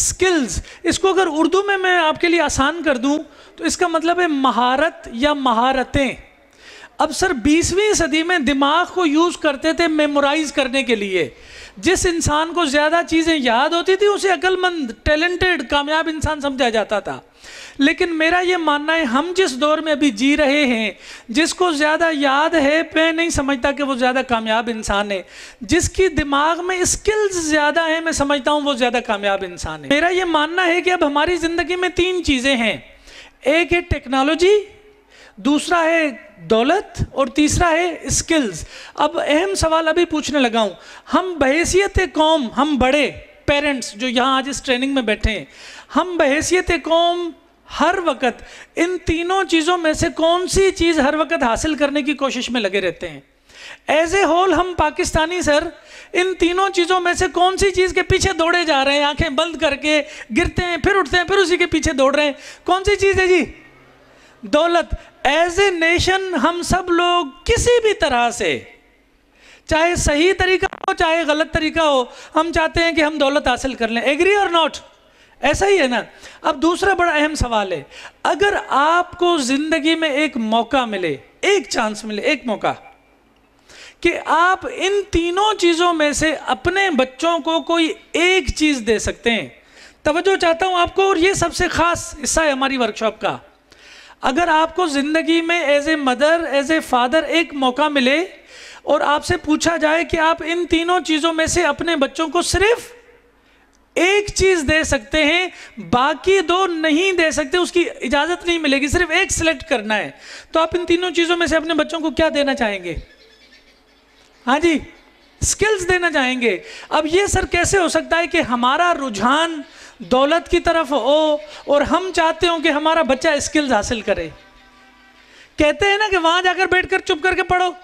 skills इसको अगर उर्दू में मैं आपके लिए आसान कर दूं तो इसका मतलब है महारत या महारतें अब सर 20वीं सदी में दिमाग को यूज़ करते थे मेमोराइज करने के लिए जिस इंसान को ज़्यादा चीज़ें याद होती थी उसे अक्लमंद टैलेंटेड कामयाब इंसान समझा जाता था लेकिन मेरा ये मानना है हम जिस दौर में अभी जी रहे हैं जिसको ज़्यादा याद है मैं नहीं समझता कि वो ज़्यादा कामयाब इंसान है जिसकी दिमाग में स्किल्स ज़्यादा हैं मैं समझता हूँ वो ज़्यादा कामयाब इंसान है मेरा ये मानना है कि अब हमारी ज़िंदगी में तीन चीज़ें हैं एक है टेक्नोलॉजी दूसरा है दौलत और तीसरा है स्किल्स अब अहम सवाल अभी पूछने लगा हूँ हम बहसीत कौम हम बड़े पेरेंट्स जो यहाँ आज इस ट्रेनिंग में बैठे हैं हम बहसीत कौम हर वक्त इन तीनों चीज़ों में से कौन सी चीज़ हर वक्त हासिल करने की कोशिश में लगे रहते हैं एज ए होल हम पाकिस्तानी सर इन तीनों चीज़ों में से कौन सी चीज़ के पीछे दौड़े जा रहे हैं आंखें बंद करके गिरते हैं फिर उठते हैं फिर उसी के पीछे दौड़ रहे हैं कौन सी चीज़ है जी दौलत एज ए नेशन हम सब लोग किसी भी तरह से चाहे सही तरीका हो चाहे गलत तरीका हो हम चाहते हैं कि हम दौलत हासिल कर लें एग्री और नॉट ऐसा ही है ना अब दूसरा बड़ा अहम सवाल है अगर आपको जिंदगी में एक मौका मिले एक चांस मिले एक मौका कि आप इन तीनों चीजों में से अपने बच्चों को कोई एक चीज दे सकते हैं तवज्जो चाहता हूं आपको और ये सबसे खास हिस्सा है हमारी वर्कशॉप का अगर आपको जिंदगी में as a mother as a father एक मौका मिले और आपसे पूछा जाए कि आप इन तीनों चीजों में से अपने बच्चों को सिर्फ एक चीज दे सकते हैं बाकी दो नहीं दे सकते उसकी इजाजत नहीं मिलेगी सिर्फ एक सिलेक्ट करना है तो आप इन तीनों चीजों में से अपने बच्चों को क्या देना चाहेंगे हाँ जी स्किल्स देना चाहेंगे अब ये सर कैसे हो सकता है कि हमारा रुझान दौलत की तरफ हो और हम चाहते हो कि हमारा बच्चा स्किल्स हासिल करे कहते हैं ना कि वहां जाकर बैठकर चुप करके पढ़ो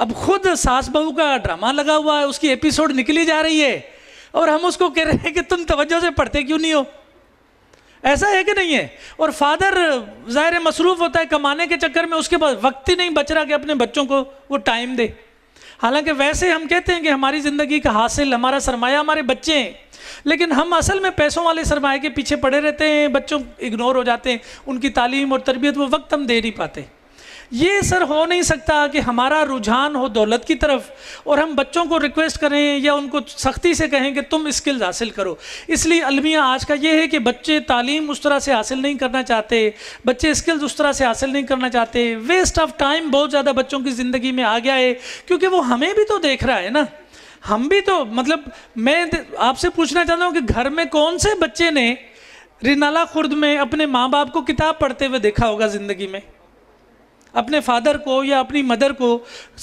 अब खुद सास बहू का ड्रामा लगा हुआ है उसकी एपिसोड निकली जा रही है और हम उसको कह रहे हैं कि तुम तवज्जो से पढ़ते क्यों नहीं हो ऐसा है कि नहीं है और फादर ज़ाहिर मसरूफ़ होता है कमाने के चक्कर में उसके पास वक्त ही नहीं बच रहा कि अपने बच्चों को वो टाइम दे हालांकि वैसे हम कहते हैं कि हमारी ज़िंदगी का हासिल हमारा सरमाया हमारे बच्चे हैं लेकिन हम असल में पैसों वाले सरमाए के पीछे पड़े रहते हैं बच्चों इग्नोर हो जाते हैं उनकी तालीम और तरबियत वो वक्त हम दे नहीं पाते ये सर हो नहीं सकता कि हमारा रुझान हो दौलत की तरफ और हम बच्चों को रिक्वेस्ट करें या उनको सख्ती से कहें कि तुम स्किल्स हासिल करो इसलिए अलमिया आज का ये है कि बच्चे तालीम उस तरह से हासिल नहीं करना चाहते बच्चे स्किल्स उस तरह से हासिल नहीं करना चाहते वेस्ट ऑफ टाइम बहुत ज़्यादा बच्चों की ज़िंदगी में आ गया है क्योंकि वो हमें भी तो देख रहा है ना हम भी तो मतलब मैं आपसे पूछना चाहता हूँ कि घर में कौन से बच्चे ने रिनाला खुर्द में अपने माँ बाप को किताब पढ़ते हुए देखा होगा ज़िंदगी में अपने फादर को या अपनी मदर को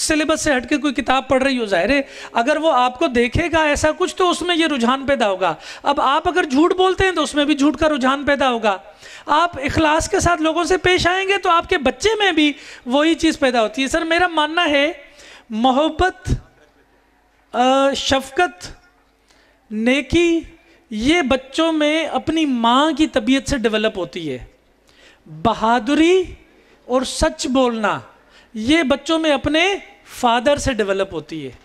सिलेबस से हट के कोई किताब पढ़ रही हो जाहिर है अगर वो आपको देखेगा ऐसा कुछ तो उसमें ये रुझान पैदा होगा अब आप अगर झूठ बोलते हैं तो उसमें भी झूठ का रुझान पैदा होगा आप इखलास के साथ लोगों से पेश आएंगे तो आपके बच्चे में भी वही चीज़ पैदा होती है सर मेरा मानना है मोहब्बत शफकत नेकी ये बच्चों में अपनी माँ की तबीयत से डेवलप होती है बहादुरी और सच बोलना ये बच्चों में अपने फादर से डेवलप होती है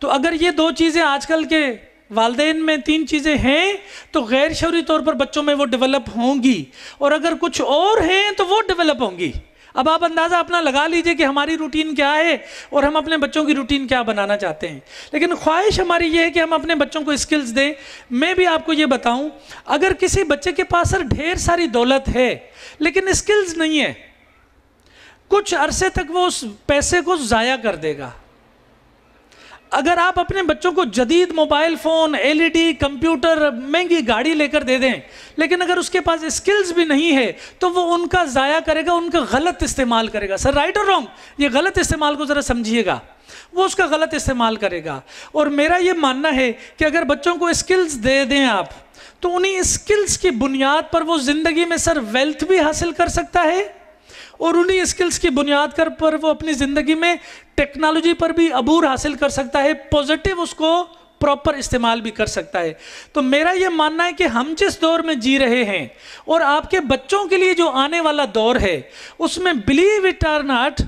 तो अगर ये दो चीज़ें आजकल के वालदेन में तीन चीज़ें हैं तो गैर शौरी तौर पर बच्चों में वो डेवलप होंगी और अगर कुछ और हैं तो वो डेवलप होंगी अब आप अंदाज़ा अपना लगा लीजिए कि हमारी रूटीन क्या है और हम अपने बच्चों की रूटीन क्या बनाना चाहते हैं लेकिन ख्वाहिश हमारी ये है कि हम अपने बच्चों को स्किल्स दें मैं भी आपको ये बताऊँ अगर किसी बच्चे के पास सर ढेर सारी दौलत है लेकिन स्किल्स नहीं है कुछ अरसे तक वो उस पैसे को ज़ाया कर देगा अगर आप अपने बच्चों को जदीद मोबाइल फ़ोन एलईडी कंप्यूटर महंगी गाड़ी लेकर दे दें लेकिन अगर उसके पास स्किल्स भी नहीं है तो वो उनका ज़ाया करेगा उनका गलत इस्तेमाल करेगा सर राइट और रॉन्ग ये गलत इस्तेमाल को ज़रा समझिएगा वो उसका गलत इस्तेमाल करेगा और मेरा ये मानना है कि अगर बच्चों को स्किल्स दे दें आप तो उन्हीं स्किल्स की बुनियाद पर वो ज़िंदगी में सर वेल्थ भी हासिल कर सकता है और उन्हीं स्किल्स की बुनियाद कर पर वो अपनी ज़िंदगी में टेक्नोलॉजी पर भी अबूर हासिल कर सकता है पॉजिटिव उसको प्रॉपर इस्तेमाल भी कर सकता है तो मेरा ये मानना है कि हम जिस दौर में जी रहे हैं और आपके बच्चों के लिए जो आने वाला दौर है उसमें बिलीव इट आर नाट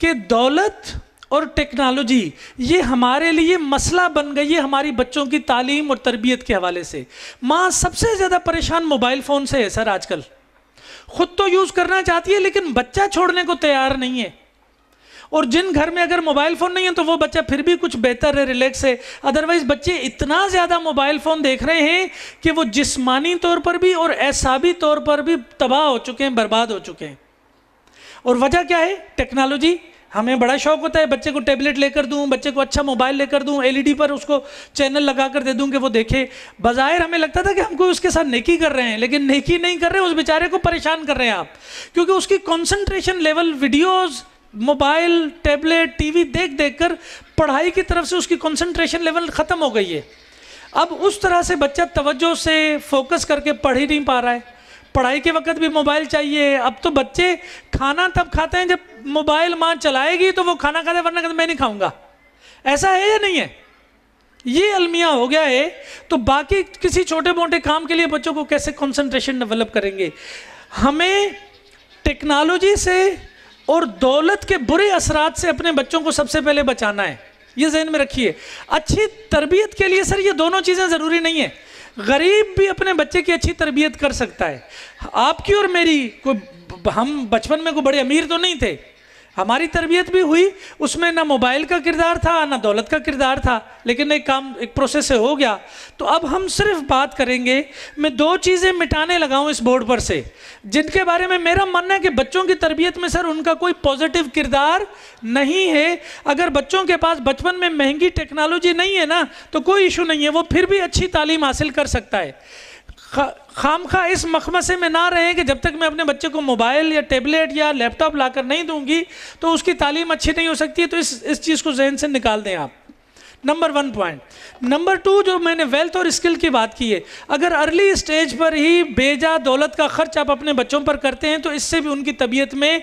कि दौलत और टेक्नोलॉजी ये हमारे लिए मसला बन गई है हमारी बच्चों की तालीम और तरबियत के हवाले से माँ सबसे ज़्यादा परेशान मोबाइल फ़ोन से है सर आजकल खुद तो यूज करना चाहती है लेकिन बच्चा छोड़ने को तैयार नहीं है और जिन घर में अगर मोबाइल फोन नहीं है तो वो बच्चा फिर भी कुछ बेहतर है रिलैक्स है अदरवाइज बच्चे इतना ज्यादा मोबाइल फोन देख रहे हैं कि वो जिस्मानी तौर पर भी और एसाबी तौर पर भी तबाह हो चुके हैं बर्बाद हो चुके हैं और वजह क्या है टेक्नोलॉजी हमें बड़ा शौक होता है बच्चे को टैबलेट लेकर दूं बच्चे को अच्छा मोबाइल लेकर दूं एलईडी e पर उसको चैनल लगा कर दे दूं कि वो देखे बाज़ाहिर हमें लगता था कि हम कोई उसके साथ नेकी कर रहे हैं लेकिन नेकी नहीं कर रहे उस बेचारे को परेशान कर रहे हैं आप क्योंकि उसकी concentration level videos mobile tablet टी देख देख कर पढ़ाई की तरफ से उसकी कॉन्सेंट्रेशन लेवल ख़त्म हो गई है अब उस तरह से बच्चा तवज्जो से फोकस करके पढ़ ही नहीं पा रहा है पढ़ाई के वक्त भी मोबाइल चाहिए अब तो बच्चे खाना तब खाते हैं जब मोबाइल माँ चलाएगी तो वो खाना खाते वरना कहते मैं नहीं खाऊंगा ऐसा है या नहीं है ये अलमिया हो गया है तो बाकी किसी छोटे मोटे काम के लिए बच्चों को कैसे कंसंट्रेशन डेवलप करेंगे हमें टेक्नोलॉजी से और दौलत के बुरे असरात से अपने बच्चों को सबसे पहले बचाना है ये जहन में रखिए अच्छी तरबियत के लिए सर ये दोनों चीज़ें ज़रूरी नहीं है गरीब भी अपने बच्चे की अच्छी तरबियत कर सकता है आपकी और मेरी कोई हम बचपन में कोई बड़े अमीर तो नहीं थे हमारी तरबियत भी हुई उसमें ना मोबाइल का किरदार था ना दौलत का किरदार था लेकिन एक काम एक प्रोसेस से हो गया तो अब हम सिर्फ बात करेंगे मैं दो चीज़ें मिटाने लगाऊँ इस बोर्ड पर से जिनके बारे में मेरा मानना है कि बच्चों की तरबियत में सर उनका कोई पॉजिटिव किरदार नहीं है अगर बच्चों के पास बचपन में महंगी टेक्नोलॉजी नहीं है ना तो कोई इशू नहीं है वो फिर भी अच्छी तालीम हासिल कर सकता है खाम खा इस मखमसे में ना रहें कि जब तक मैं अपने बच्चे को मोबाइल या टेबलेट या लैपटॉप ला कर नहीं दूंगी तो उसकी तालीम अच्छी नहीं हो सकती है तो इस इस चीज़ को जहन से निकाल दें आप number one point number two जो मैंने वेल्थ और स्किल की बात की है अगर अर्ली स्टेज पर ही बेजा दौलत का खर्च आप अपने बच्चों पर करते हैं तो इससे भी उनकी तबीयत में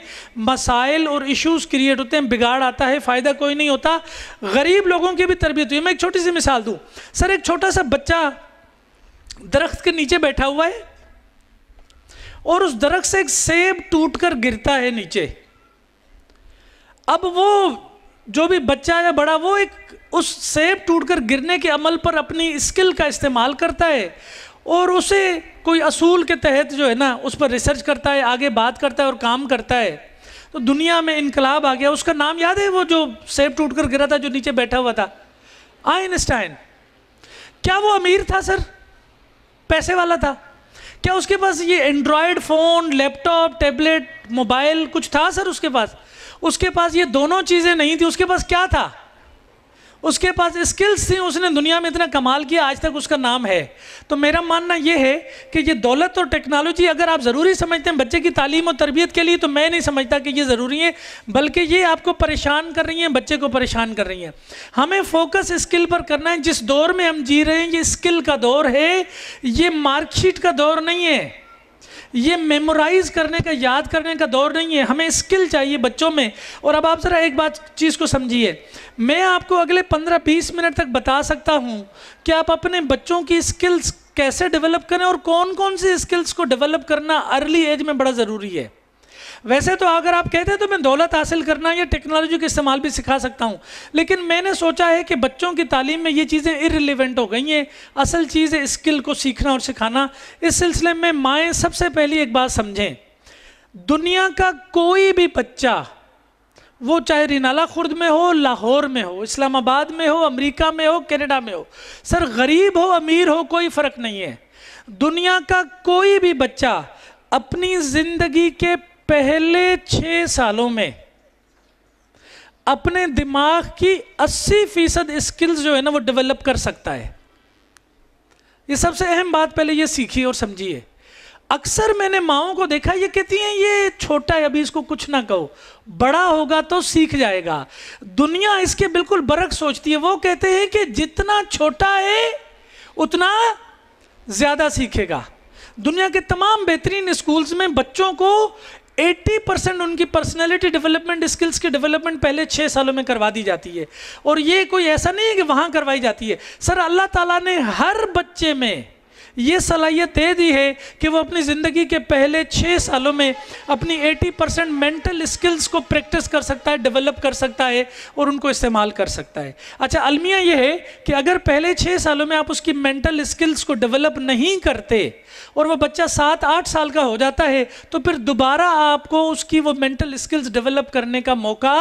मसाइल और इश्यूज़ क्रिएट होते हैं बिगाड़ आता है फ़ायदा कोई नहीं होता गरीब लोगों की भी तरबियत हुई मैं एक छोटी सी मिसाल दूँ सर एक छोटा सा बच्चा दरख्त के नीचे बैठा हुआ है और उस दरख्त से एक सेब टूटकर गिरता है नीचे अब वो जो भी बच्चा या बड़ा वो एक उस सेब टूटकर गिरने के अमल पर अपनी स्किल का इस्तेमाल करता है और उसे कोई असूल के तहत जो है ना उस पर रिसर्च करता है आगे बात करता है और काम करता है तो दुनिया में इनकलाब आ गया उसका नाम याद है वो जो सेब टूट कर गिरा था जो नीचे बैठा हुआ था आइनस्टाइन क्या वो अमीर था सर पैसे वाला था क्या उसके पास ये android phone laptop tablet mobile कुछ था सर उसके पास उसके पास ये दोनों चीज़ें नहीं थी उसके पास क्या था उसके पास स्किल्स थी उसने दुनिया में इतना कमाल किया आज तक उसका नाम है तो मेरा मानना यह है कि ये दौलत और टेक्नोलॉजी अगर आप ज़रूरी समझते हैं बच्चे की तालीम और तरबियत के लिए तो मैं नहीं समझता कि ये ज़रूरी है बल्कि ये आपको परेशान कर रही हैं बच्चे को परेशान कर रही हैं हमें फोकस स्किल पर करना है जिस दौर में हम जी रहे हैं ये स्किल का दौर है ये मार्कशीट का दौर नहीं है ये मेमोराइज करने का याद करने का दौर नहीं है हमें स्किल चाहिए बच्चों में और अब आप ज़रा एक बात चीज़ को समझिए मैं आपको अगले 15-20 मिनट तक बता सकता हूँ कि आप अपने बच्चों की स्किल्स कैसे डेवलप करें और कौन कौन सी स्किल्स को डेवलप करना अर्ली एज में बड़ा ज़रूरी है वैसे तो अगर आप कहते तो मैं दौलत हासिल करना या टेक्नोलॉजी के इस्तेमाल भी सिखा सकता हूँ लेकिन मैंने सोचा है कि बच्चों की तालीम में ये चीज़ें इरिलीवेंट हो गई हैं असल चीज़ है स्किल को सीखना और सिखाना इस सिलसिले में माएँ सबसे पहली एक बात समझें दुनिया का कोई भी बच्चा वो चाहे रिनाला खुर्द में हो लाहौर में हो इस्लामाबाद में हो अमेरिका में हो कनाडा में हो सर गरीब हो अमीर हो कोई फ़र्क नहीं है दुनिया का कोई भी बच्चा अपनी ज़िंदगी के पहले छः सालों में अपने दिमाग की 80 फीसद स्किल्स जो है ना वो डेवलप कर सकता है ये सबसे अहम बात पहले ये सीखिए और समझिए अक्सर मैंने माओ को देखा ये कहती हैं ये छोटा है अभी इसको कुछ ना कहो बड़ा होगा तो सीख जाएगा दुनिया इसके बिल्कुल बरक सोचती है वो कहते हैं कि जितना छोटा है उतना ज़्यादा सीखेगा दुनिया के तमाम बेहतरीन स्कूल्स में बच्चों को 80 परसेंट उनकी पर्सनैलिटी डेवलपमेंट स्किल्स की डेवलपमेंट पहले छः सालों में करवा दी जाती है और ये कोई ऐसा नहीं है कि वहाँ करवाई जाती है सर अल्लाह ताला ने हर बच्चे में ये सलाहियत दे दी है कि वो अपनी ज़िंदगी के पहले छः सालों में अपनी 80 परसेंट मेंटल स्किल्स को प्रैक्टिस कर सकता है डेवलप कर सकता है और उनको इस्तेमाल कर सकता है अच्छा अलमिया ये है कि अगर पहले छः सालों में आप उसकी मेंटल स्किल्स को डेवलप नहीं करते और वह बच्चा सात आठ साल का हो जाता है तो फिर दोबारा आपको उसकी वो मेंटल स्किल्स डेवलप करने का मौका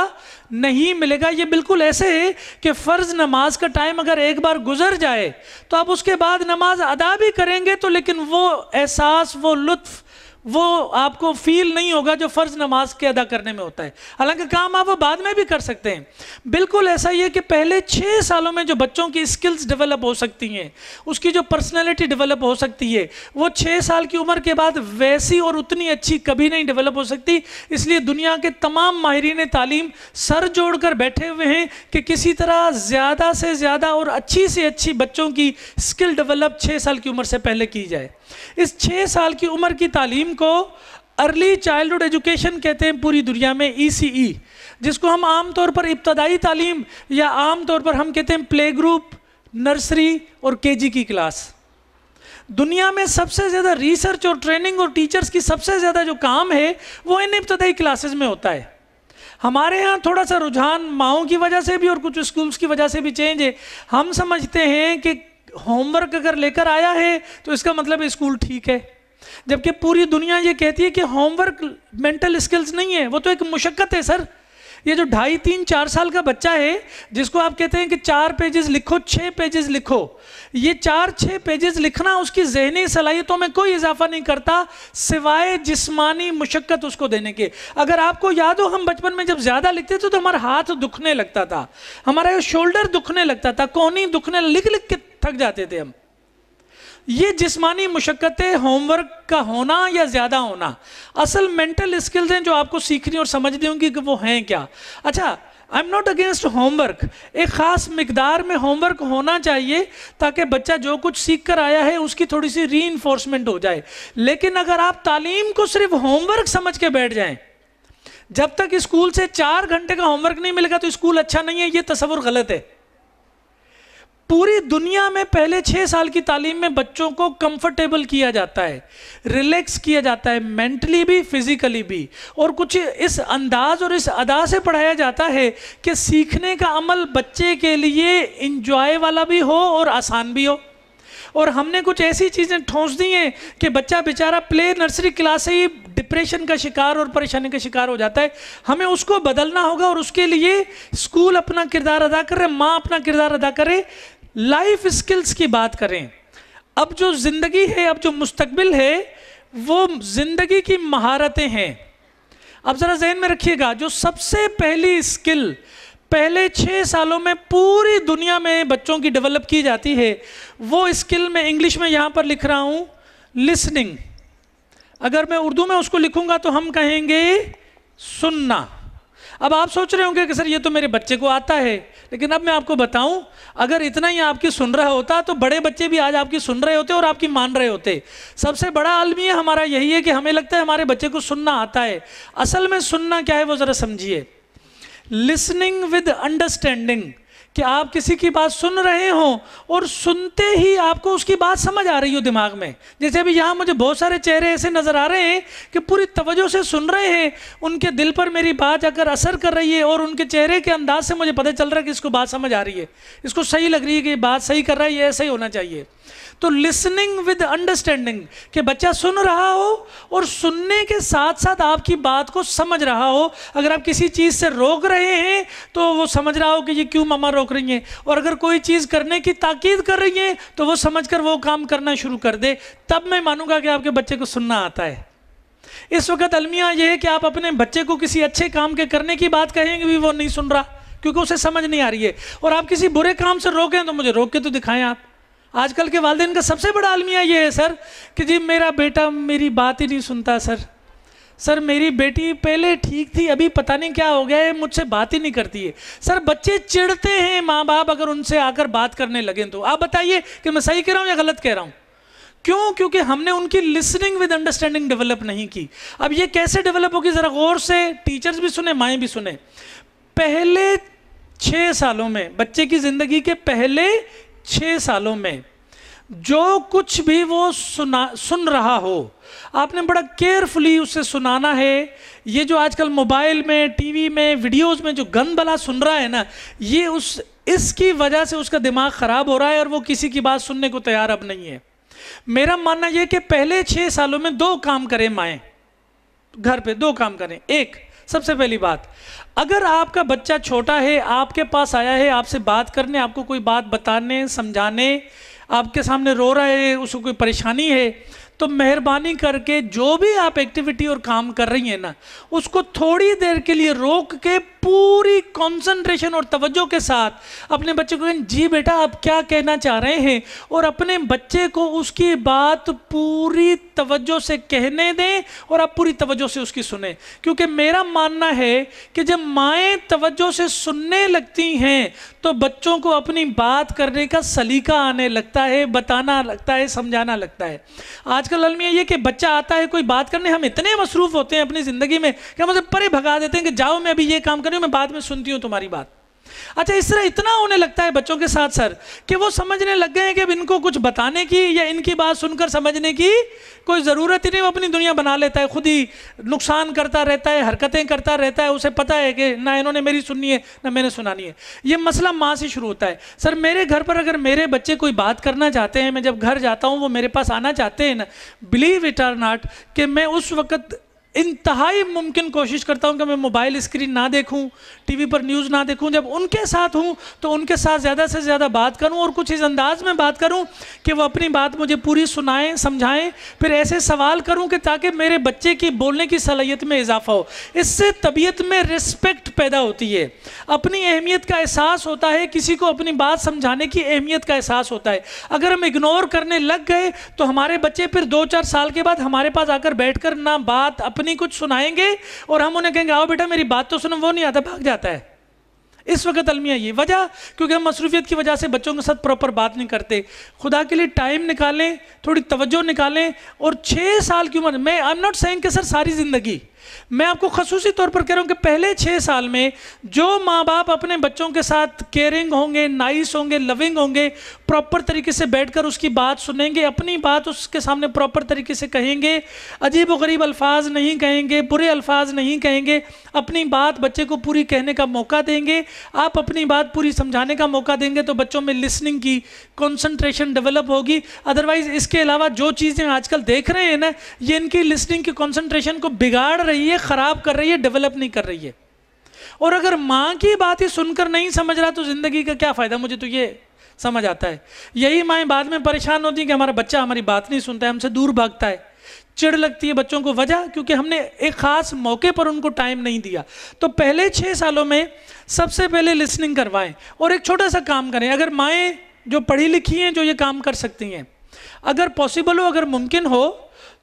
नहीं मिलेगा ये बिल्कुल ऐसे है कि फ़र्ज़ नमाज का टाइम अगर एक बार गुजर जाए तो आप उसके बाद नमाज अदा भी करेंगे तो लेकिन वो एहसास वो लुत्फ़ वो आपको फील नहीं होगा जो फ़र्ज़ नमाज के अदा करने में होता है हालांकि काम आप वो बाद में भी कर सकते हैं बिल्कुल ऐसा ही है कि पहले छः सालों में जो बच्चों की स्किल्स डेवलप हो सकती हैं उसकी जो पर्सनैलिटी डेवलप हो सकती है वो छः साल की उम्र के बाद वैसी और उतनी अच्छी कभी नहीं डेवलप हो सकती इसलिए दुनिया के तमाम माहरीन तालीम सर जोड़ कर बैठे हुए हैं कि किसी तरह ज़्यादा से ज़्यादा और अच्छी से अच्छी बच्चों की स्किल डेवलप छः साल की उम्र से पहले की जाए इस छः साल की उम्र की तालीम को अर्ली चाइल्डहुड एजुकेशन कहते हैं पूरी दुनिया में ई e e, जिसको हम आमतौर पर इब्तदाई तालीम या आमतौर पर हम कहते हैं प्ले ग्रुप नर्सरी और जी की क्लास दुनिया में सबसे ज़्यादा रिसर्च और ट्रेनिंग और टीचर्स की सबसे ज़्यादा जो काम है वो इन इब्तदाई क्लासेस में होता है हमारे यहाँ थोड़ा सा रुझान माओ की वजह से भी और कुछ स्कूल्स की वजह से भी चेंज है हम समझते हैं कि होमवर्क अगर लेकर आया है तो इसका मतलब स्कूल ठीक है जबकि पूरी दुनिया ये कहती है कि होमवर्क मेंटल स्किल्स नहीं है वो तो एक मुशक्क़त है सर ये जो ढाई तीन चार साल का बच्चा है जिसको आप कहते हैं कि चार पेजेस लिखो छः पेजेस लिखो ये चार छः पेजेस लिखना उसकी जहनी सलाहियतों में कोई इजाफा नहीं करता सिवाय जिस्मानी मुशक्क़त उसको देने के अगर आपको याद हो हम बचपन में जब ज़्यादा लिखते थे तो हमारा हाथ दुखने लगता था हमारा शोल्डर दुखने लगता था कोहनी दुखने लिख लिख के थक जाते थे हम ये जिस्मानी मुशक्क़तें होमवर्क का होना या ज़्यादा होना असल मेंटल स्किल्स हैं जो आपको सीखनी और समझनी होंगी कि वो हैं क्या अच्छा I am not against homework एक ख़ास मकदार में होमवर्क होना चाहिए ताकि बच्चा जो कुछ सीख कर आया है उसकी थोड़ी सी री हो जाए लेकिन अगर आप तालीम को सिर्फ होमवर्क समझ के बैठ जाएं जब तक स्कूल से चार घंटे का होमवर्क नहीं मिलेगा तो स्कूल अच्छा नहीं है ये तस्वुर गलत है पूरी दुनिया में पहले छः साल की तालीम में बच्चों को कंफर्टेबल किया जाता है रिलैक्स किया जाता है मेंटली भी फिजिकली भी और कुछ इस अंदाज और इस अदा से पढ़ाया जाता है कि सीखने का अमल बच्चे के लिए इंजॉय वाला भी हो और आसान भी हो और हमने कुछ ऐसी चीज़ें ठोंस दी हैं कि बच्चा बेचारा प्ले नर्सरी क्लास से ही डिप्रेशन का शिकार और परेशानी का शिकार हो जाता है हमें उसको बदलना होगा और उसके लिए स्कूल अपना किरदार अदा कर माँ अपना किरदार अदा करे लाइफ स्किल्स की बात करें अब जो ज़िंदगी है अब जो मुस्तबिल है वो ज़िंदगी की महारतें हैं अब ज़रा जहन में रखिएगा जो सबसे पहली स्किल पहले छः सालों में पूरी दुनिया में बच्चों की डेवलप की जाती है वो स्किल मैं इंग्लिश में यहाँ पर लिख रहा हूँ लिसनिंग अगर मैं उर्दू में उसको लिखूँगा तो हम कहेंगे सुनना अब आप सोच रहे होंगे कि सर ये तो मेरे बच्चे को आता है लेकिन अब मैं आपको बताऊं अगर इतना ही आपकी सुन रहा होता तो बड़े बच्चे भी आज आपकी सुन रहे होते और आपकी मान रहे होते सबसे बड़ा है हमारा यही है कि हमें लगता है हमारे बच्चे को सुनना आता है असल में सुनना क्या है वो ज़रा समझिए लिसनिंग विद अंडरस्टैंडिंग कि आप किसी की बात सुन रहे हो और सुनते ही आपको उसकी बात समझ आ रही हो दिमाग में जैसे अभी यहाँ मुझे बहुत सारे चेहरे ऐसे नज़र आ रहे हैं कि पूरी तवज्जो से सुन रहे हैं उनके दिल पर मेरी बात अगर असर कर रही है और उनके चेहरे के अंदाज से मुझे पता चल रहा है कि इसको बात समझ आ रही है इसको सही लग रही है कि बात सही कर रहा है ये ऐसा ही होना चाहिए तो लिसनिंग विद अंडरस्टैंडिंग कि बच्चा सुन रहा हो और सुनने के साथ साथ आपकी बात को समझ रहा हो अगर आप किसी चीज़ से रोक रहे हैं तो वो समझ रहा हो कि ये क्यों मामा रोक रही हैं और अगर कोई चीज़ करने की ताकीद कर रही है तो वो समझ कर वो काम करना शुरू कर दे तब मैं मानूंगा कि आपके बच्चे को सुनना आता है इस वक्त अलमिया यह है कि आप अपने बच्चे को किसी अच्छे काम के करने की बात कहेंगे भी वो नहीं सुन रहा क्योंकि उसे समझ नहीं आ रही है और आप किसी बुरे काम से रोकें तो मुझे रोक के तो दिखाएं आप आजकल के वालदेन का सबसे बड़ा आलमिया ये है सर कि जी मेरा बेटा मेरी बात ही नहीं सुनता सर सर मेरी बेटी पहले ठीक थी अभी पता नहीं क्या हो गया है मुझसे बात ही नहीं करती है सर बच्चे चिढ़ते हैं माँ बाप अगर उनसे आकर बात करने लगे तो आप बताइए कि मैं सही कह रहा हूँ या गलत कह रहा हूँ क्यों क्योंकि हमने उनकी लिसनिंग विद अंडरस्टैंडिंग डेवलप नहीं की अब ये कैसे डेवलप होगी ज़रा गौर से टीचर्स भी सुने माएँ भी सुने पहले छः सालों में बच्चे की ज़िंदगी के पहले छः सालों में जो कुछ भी वो सुना सुन रहा हो आपने बड़ा केयरफुली उसे सुनाना है ये जो आजकल मोबाइल में टीवी में वीडियोस में जो गंद बला सुन रहा है ना ये उस इसकी वजह से उसका दिमाग ख़राब हो रहा है और वो किसी की बात सुनने को तैयार अब नहीं है मेरा मानना यह कि पहले छः सालों में दो काम करें माएँ घर पे दो काम करें एक सबसे पहली बात अगर आपका बच्चा छोटा है आपके पास आया है आपसे बात करने आपको कोई बात बताने समझाने आपके सामने रो रहा है उसको कोई परेशानी है तो मेहरबानी करके जो भी आप एक्टिविटी और काम कर रही हैं ना उसको थोड़ी देर के लिए रोक के पूरी कंसंट्रेशन और तवज्जो के साथ अपने बच्चे को कहें जी बेटा आप क्या कहना चाह रहे हैं और अपने बच्चे को उसकी बात पूरी तवज्जो से कहने दें और आप पूरी तवज्जो से उसकी सुने क्योंकि मेरा मानना है कि जब माएँ तवज्जो से सुनने लगती हैं तो बच्चों को अपनी बात करने का सलीका आने लगता है बताना लगता है समझाना लगता है आजकल अलमिया ये कि बच्चा आता है कोई बात करने हम इतने मसरूफ़ होते हैं अपनी ज़िंदगी में कि हम उसे परे भगा देते हैं कि जाओ मैं अभी ये काम कर नहीं रही मैं बाद में सुनती हूँ तुम्हारी बात अच्छा इस तरह इतना होने लगता है बच्चों के साथ सर कि वो समझने लग गए हैं कि इनको कुछ बताने की या इनकी बात सुनकर समझने की कोई ज़रूरत ही नहीं वो अपनी दुनिया बना लेता है खुद ही नुकसान करता रहता है हरकतें करता रहता है उसे पता है कि ना इन्होंने मेरी सुननी है ना मैंने सुनानी है ये मसला माँ से शुरू होता है सर मेरे घर पर अगर मेरे बच्चे कोई बात करना चाहते हैं मैं जब घर जाता हूँ वो मेरे पास आना चाहते हैं ना बिलीव इट आर नॉट कि मैं उस वक्त इंतहाई मुमकिन कोशिश करता हूँ कि मैं मोबाइल स्क्रीन ना देखूँ टीवी पर न्यूज़ ना देखूँ जब उनके साथ हूँ तो उनके साथ ज़्यादा से ज़्यादा बात करूँ और कुछ इस अंदाज में बात करूँ कि वो अपनी बात मुझे पूरी सुनाएं समझाएं फिर ऐसे सवाल करूँ कि ताकि मेरे बच्चे की बोलने की सलाहियत में इजाफा हो इससे तबीयत में रिस्पेक्ट पैदा होती है अपनी अहमियत का एहसास होता है किसी को अपनी बात समझाने की अहमियत का एहसास होता है अगर हम इग्नोर करने लग गए तो हमारे बच्चे फिर दो चार साल के बाद हमारे पास आकर बैठ ना बात अपनी कुछ सुनाएंगे और हम उन्हें कहेंगे आओ बेटा मेरी बात तो सुनो वो नहीं आता भाग जाता है इस वक्त अलमिया ये वजह क्योंकि हम मसरूफियत की वजह से बच्चों के साथ प्रॉपर बात नहीं करते खुदा के लिए टाइम निकालें थोड़ी तवज्जो निकालें और छः साल की उम्र मैं I am not saying sir सारी ज़िंदगी मैं आपको खसूसी तौर पर कह रहा हूँ कि पहले छः साल में जो माँ बाप अपने बच्चों के साथ केयरिंग होंगे नाइस होंगे लविंग होंगे प्रॉपर तरीके से बैठकर उसकी बात सुनेंगे अपनी बात उसके सामने प्रॉपर तरीके से कहेंगे अजीब वरीब अल्फाज नहीं कहेंगे बुरे अल्फाज नहीं कहेंगे अपनी बात बच्चे को पूरी कहने का मौका देंगे आप अपनी बात पूरी समझाने का मौका देंगे तो बच्चों में लिसनिंग की कॉन्सेंट्रेशन डेवलप होगी अदरवाइज इसके अलावा जो चीज़ें आजकल देख रहे हैं ना ये इनकी लिसनिंग की कॉन्सेंट्रेशन को बिगाड़ रही रही है ख़राब कर रही है डेवलप नहीं कर रही है और अगर माँ की बात ही सुनकर नहीं समझ रहा तो ज़िंदगी का क्या फ़ायदा मुझे तो ये समझ आता है यही माएँ बाद में परेशान होती हैं कि हमारा बच्चा हमारी बात नहीं सुनता है हमसे दूर भागता है चिड़ लगती है बच्चों को वजह क्योंकि हमने एक ख़ास मौके पर उनको टाइम नहीं दिया तो पहले छः सालों में सबसे पहले लिसनिंग करवाएं और एक छोटा सा काम करें अगर माएँ जो पढ़ी लिखी हैं जो ये काम कर सकती हैं अगर पॉसिबल हो अगर मुमकिन हो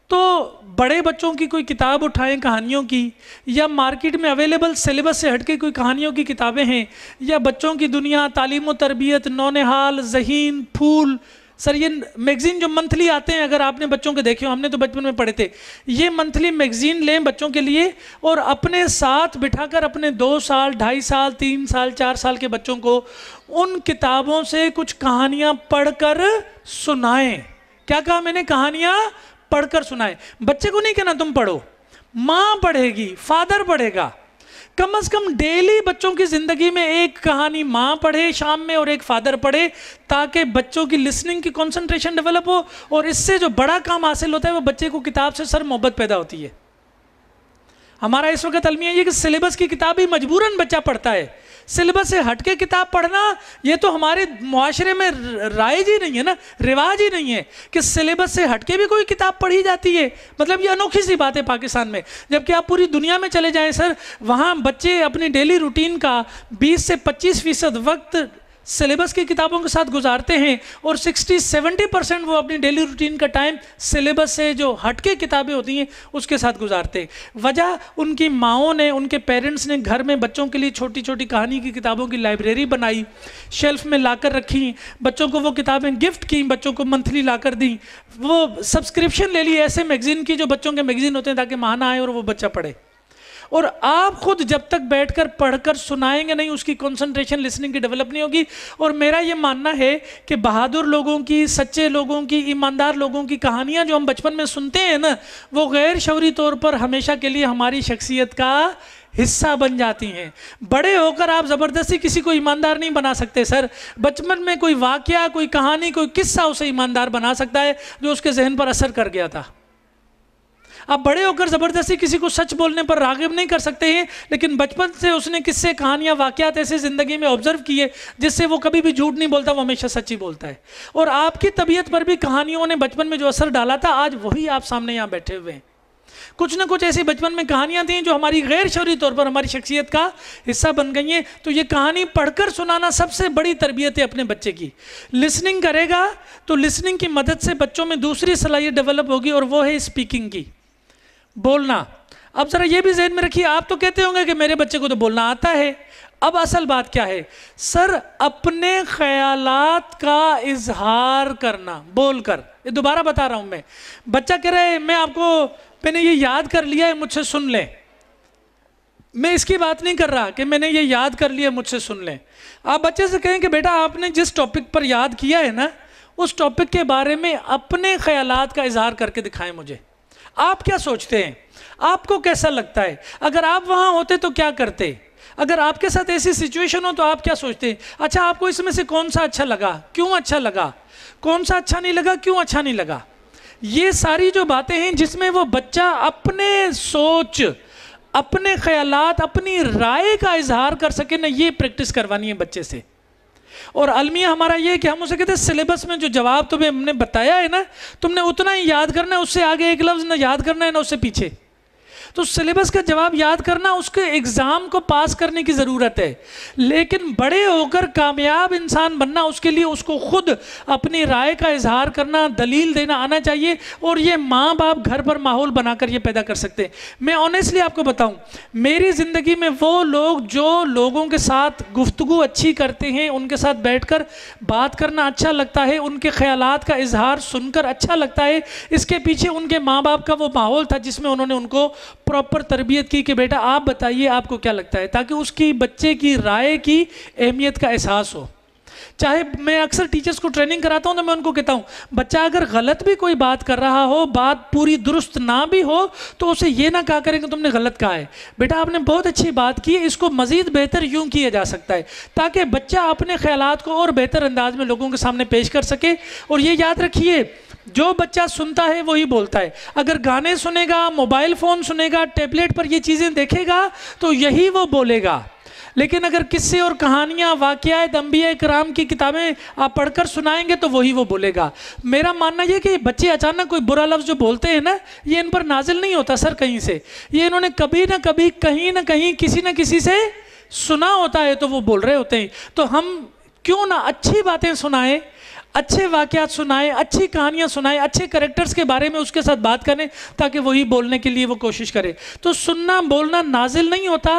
तो बड़े बच्चों की कोई किताब उठाएं कहानियों की या मार्केट में अवेलेबल सिलेबस से हटके कोई कहानियों की किताबें हैं या बच्चों की दुनिया तालीम तरबियत नौनहाल जहीन फूल सर ये मैगज़ीन जो मंथली आते हैं अगर आपने बच्चों के देखे हो हमने तो बचपन में पढ़े थे ये मंथली मैगज़ीन लें बच्चों के लिए और अपने साथ बिठाकर अपने दो साल ढाई साल तीन साल चार साल के बच्चों को उन किताबों से कुछ कहानियाँ पढ़कर सुनाएं क्या कहा मैंने कहानियाँ पढ़कर सुनाए बच्चे को नहीं कहना तुम पढ़ो माँ पढ़ेगी फादर पढ़ेगा कम से कम डेली बच्चों की ज़िंदगी में एक कहानी माँ पढ़े शाम में और एक फादर पढ़े ताकि बच्चों की लिसनिंग की कंसंट्रेशन डेवलप हो और इससे जो बड़ा काम हासिल होता है वो बच्चे को किताब से सर मोहब्बत पैदा होती है हमारा इस वक्त अलमिया ये कि सिलेबस की किताब ही मजबूरन बच्चा पढ़ता है सिलेबस से हटके किताब पढ़ना ये तो हमारे माशरे में राइज ही नहीं है ना रिवाज ही नहीं है कि सिलेबस से हटके भी कोई किताब पढ़ी जाती है मतलब ये अनोखी सी बात है पाकिस्तान में जबकि आप पूरी दुनिया में चले जाएँ सर वहाँ बच्चे अपनी डेली रूटीन का बीस से पच्चीस फीसद वक्त सिलेबस की किताबों के साथ गुजारते हैं और 60-70 परसेंट वो अपनी डेली रूटीन का टाइम सिलेबस से जो हटके किताबें होती हैं उसके साथ गुजारते हैं वजह उनकी माओं ने उनके पेरेंट्स ने घर में बच्चों के लिए छोटी छोटी कहानी की किताबों की लाइब्रेरी बनाई शेल्फ में लाकर रखी बच्चों को वो किताबें गिफ्ट की बच्चों को मंथली लाकर दी वो सब्सक्रिप्शन ले ली ऐसे मैगज़ीन की जो बच्चों के मैगज़ीन होते हैं ताकि महाना आए और वो बच्चा पढ़े और आप खुद जब तक बैठकर पढ़कर सुनाएंगे नहीं उसकी कंसंट्रेशन लिसनिंग की डेवलप नहीं होगी और मेरा ये मानना है कि बहादुर लोगों की सच्चे लोगों की ईमानदार लोगों की कहानियाँ जो हम बचपन में सुनते हैं ना वो गैर शौरी तौर पर हमेशा के लिए हमारी शख्सियत का हिस्सा बन जाती हैं बड़े होकर आप ज़बरदस्ती किसी को ईमानदार नहीं बना सकते सर बचपन में कोई वाक़ कोई कहानी कोई किस्सा उसे ईमानदार बना सकता है जो उसके जहन पर असर कर गया था आप बड़े होकर ज़बरदस्ती किसी को सच बोलने पर रागिब नहीं कर सकते हैं लेकिन बचपन से उसने किससे कहानियाँ वाक़ात ऐसे ज़िंदगी में ऑब्जर्व किए जिससे वो कभी भी झूठ नहीं बोलता वो हमेशा सच ही बोलता है और आपकी तबीयत पर भी कहानियों ने बचपन में जो असर डाला था आज वही आप सामने यहाँ बैठे हुए हैं कुछ ना कुछ ऐसी बचपन में कहानियां थी जो हमारी गैर शौरी तौर पर हमारी शख्सियत का हिस्सा बन गई हैं तो ये कहानी पढ़कर सुनाना सबसे बड़ी तरबियत है अपने बच्चे की लिसनिंग करेगा तो लिसनिंग की मदद से बच्चों में दूसरी सलाहियत डेवलप होगी और वो है स्पीकिंग की बोलना अब ज़रा ये भी जहन में रखिए आप तो कहते होंगे कि मेरे बच्चे को तो बोलना आता है अब असल बात क्या है सर अपने ख्यालात का इजहार करना बोलकर ये दोबारा बता रहा हूं मैं बच्चा कह रहा है मैं आपको मैंने ये याद कर लिया है मुझसे सुन लें मैं इसकी बात नहीं कर रहा कि मैंने ये याद कर लिया मुझसे सुन लें आप बच्चे से कहें कि बेटा आपने जिस टॉपिक पर याद किया है ना उस टॉपिक के बारे में अपने ख्यालात का इजहार करके दिखाएं मुझे आप क्या सोचते हैं आपको कैसा लगता है अगर आप वहाँ होते तो क्या करते अगर आपके साथ ऐसी सिचुएशन हो तो आप क्या सोचते हैं अच्छा आपको इसमें से कौन सा अच्छा लगा क्यों अच्छा लगा कौन सा अच्छा नहीं लगा क्यों अच्छा नहीं लगा ये सारी जो बातें हैं जिसमें वो बच्चा अपने सोच अपने ख्यालात अपनी राय का इजहार कर सके ना ये प्रैक्टिस करवानी है बच्चे से और अलमिया हमारा ये कि हम उसे कहते हैं सिलेबस में जो जवाब तुम्हें हमने बताया है ना तुमने उतना ही याद करना है उससे आगे एक लफ्ज़ ना याद करना है ना उससे पीछे तो सिलेबस का जवाब याद करना उसके एग्ज़ाम को पास करने की ज़रूरत है लेकिन बड़े होकर कामयाब इंसान बनना उसके लिए उसको खुद अपनी राय का इजहार करना दलील देना आना चाहिए और ये माँ बाप घर पर माहौल बनाकर ये पैदा कर सकते हैं मैं ऑनेस्टली आपको बताऊँ मेरी ज़िंदगी में वो लोग जो लोगों के साथ गुफ्तु अच्छी करते हैं उनके साथ कर बात करना अच्छा लगता है उनके ख्याल का इजहार सुनकर अच्छा लगता है इसके पीछे उनके माँ बाप का वो माहौल था जिसमें उन्होंने उनको प्रॉपर तरबियत की कि बेटा आप बताइए आपको क्या लगता है ताकि उसकी बच्चे की राय की अहमियत का एहसास हो चाहे मैं अक्सर टीचर्स को ट्रेनिंग कराता हूँ तो मैं उनको कहता हूँ बच्चा अगर गलत भी कोई बात कर रहा हो बात पूरी दुरुस्त ना भी हो तो उसे ये ना कहा करें कि तुमने गलत कहा है बेटा आपने बहुत अच्छी बात की इसको मज़ीद बेहतर यूँ किया जा सकता है ताकि बच्चा अपने ख्याल को और बेहतर अंदाज में लोगों के सामने पेश कर सके और ये याद रखिए जो बच्चा सुनता है वही बोलता है अगर गाने सुनेगा मोबाइल फ़ोन सुनेगा टैबलेट पर ये चीज़ें देखेगा तो यही वो बोलेगा लेकिन अगर किस्से और कहानियाँ वाक़ दम्बिया कराम की किताबें आप पढ़कर सुनाएंगे तो वही वो बोलेगा मेरा मानना यह कि बच्चे अचानक कोई बुरा लफ्ज़ जो बोलते हैं ना ये इन पर नाजिल नहीं होता सर कहीं से ये इन्होंने कभी ना कभी कहीं ना कहीं किसी न किसी से सुना होता है तो वो बोल रहे होते हैं तो हम क्यों ना अच्छी बातें सुनाएं अच्छे वाक्यात सुनाएं अच्छी कहानियाँ सुनाएं अच्छे करेक्टर्स के बारे में उसके साथ बात करें ताकि वही बोलने के लिए वो कोशिश करे तो सुनना बोलना नाजिल नहीं होता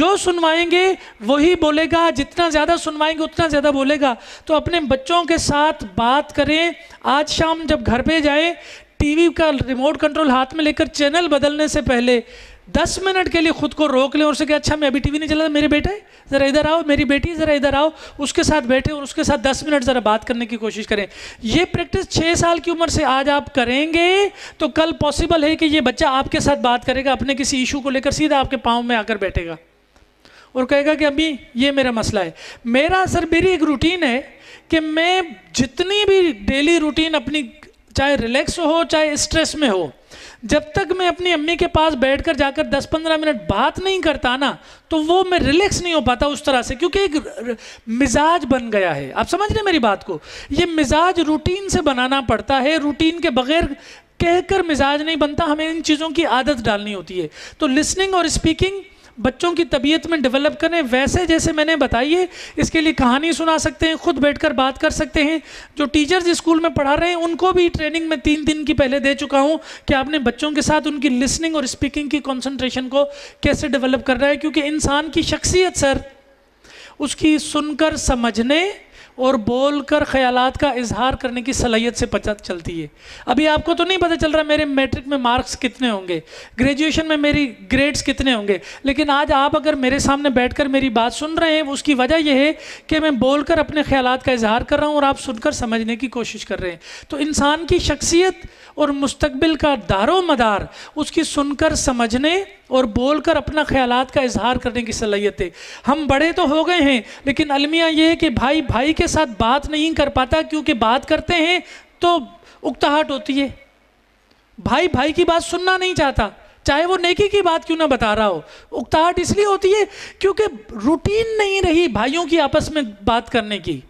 जो सुनवाएंगे वही बोलेगा जितना ज़्यादा सुनवाएंगे उतना ज़्यादा बोलेगा तो अपने बच्चों के साथ बात करें आज शाम जब घर पे जाएं टीवी का रिमोट कंट्रोल हाथ में लेकर चैनल बदलने से पहले दस मिनट के लिए खुद को रोक लें और उसे कहें अच्छा मैं अभी टीवी नहीं चला मेरे बेटे ज़रा इधर आओ मेरी बेटी ज़रा इधर आओ उसके साथ बैठे और उसके साथ दस मिनट ज़रा बात करने की कोशिश करें ये प्रैक्टिस छः साल की उम्र से आज आप करेंगे तो कल पॉसिबल है कि ये बच्चा आपके साथ बात करेगा अपने किसी इशू को लेकर सीधा आपके पाँव में आकर बैठेगा और कहेगा कि अभी ये मेरा मसला है मेरा सर मेरी एक रूटीन है कि मैं जितनी भी डेली रूटीन अपनी चाहे रिलैक्स हो चाहे स्ट्रेस में हो जब तक मैं अपनी अम्मी के पास बैठकर जाकर 10-15 मिनट बात नहीं करता ना तो वो मैं रिलैक्स नहीं हो पाता उस तरह से क्योंकि एक मिजाज बन गया है आप समझ रहे मेरी बात को ये मिजाज रूटीन से बनाना पड़ता है रूटीन के बगैर कहकर मिजाज नहीं बनता हमें इन चीज़ों की आदत डालनी होती है तो लिसनिंग और स्पीकिंग बच्चों की तबीयत में डेवलप करें वैसे जैसे मैंने बताइए इसके लिए कहानी सुना सकते हैं खुद बैठकर बात कर सकते हैं जो टीचर्स स्कूल में पढ़ा रहे हैं उनको भी ट्रेनिंग में तीन दिन की पहले दे चुका हूँ कि आपने बच्चों के साथ उनकी लिसनिंग और स्पीकिंग की कंसंट्रेशन को कैसे डेवलप कर रहा है क्योंकि इंसान की शख्सियत सर उसकी सुनकर समझने और बोल कर ख्यालात का इजहार करने की सलाहियत से पता चलती है अभी आपको तो नहीं पता चल रहा मेरे मैट्रिक में मार्क्स कितने होंगे ग्रेजुएशन में मेरी ग्रेड्स कितने होंगे लेकिन आज आप अगर मेरे सामने बैठकर मेरी बात सुन रहे हैं उसकी वजह यह है कि मैं बोलकर अपने ख्याल का इजहार कर रहा हूँ और आप सुनकर समझने की कोशिश कर रहे हैं तो इंसान की शख्सियत और मुस्तबिल का दारो मदार उसकी सुनकर समझने और बोलकर अपना ख्याल का इजहार करने की सलाहियत है हम बड़े तो हो गए हैं लेकिन अलमिया ये है कि भाई भाई उनके साथ बात नहीं कर पाता क्योंकि बात करते हैं तो उकताहट होती है भाई भाई की बात सुनना नहीं चाहता चाहे वो नेकी की बात क्यों ना बता रहा हो उकताहट इसलिए होती है क्योंकि रूटीन नहीं रही भाइयों की आपस में बात करने की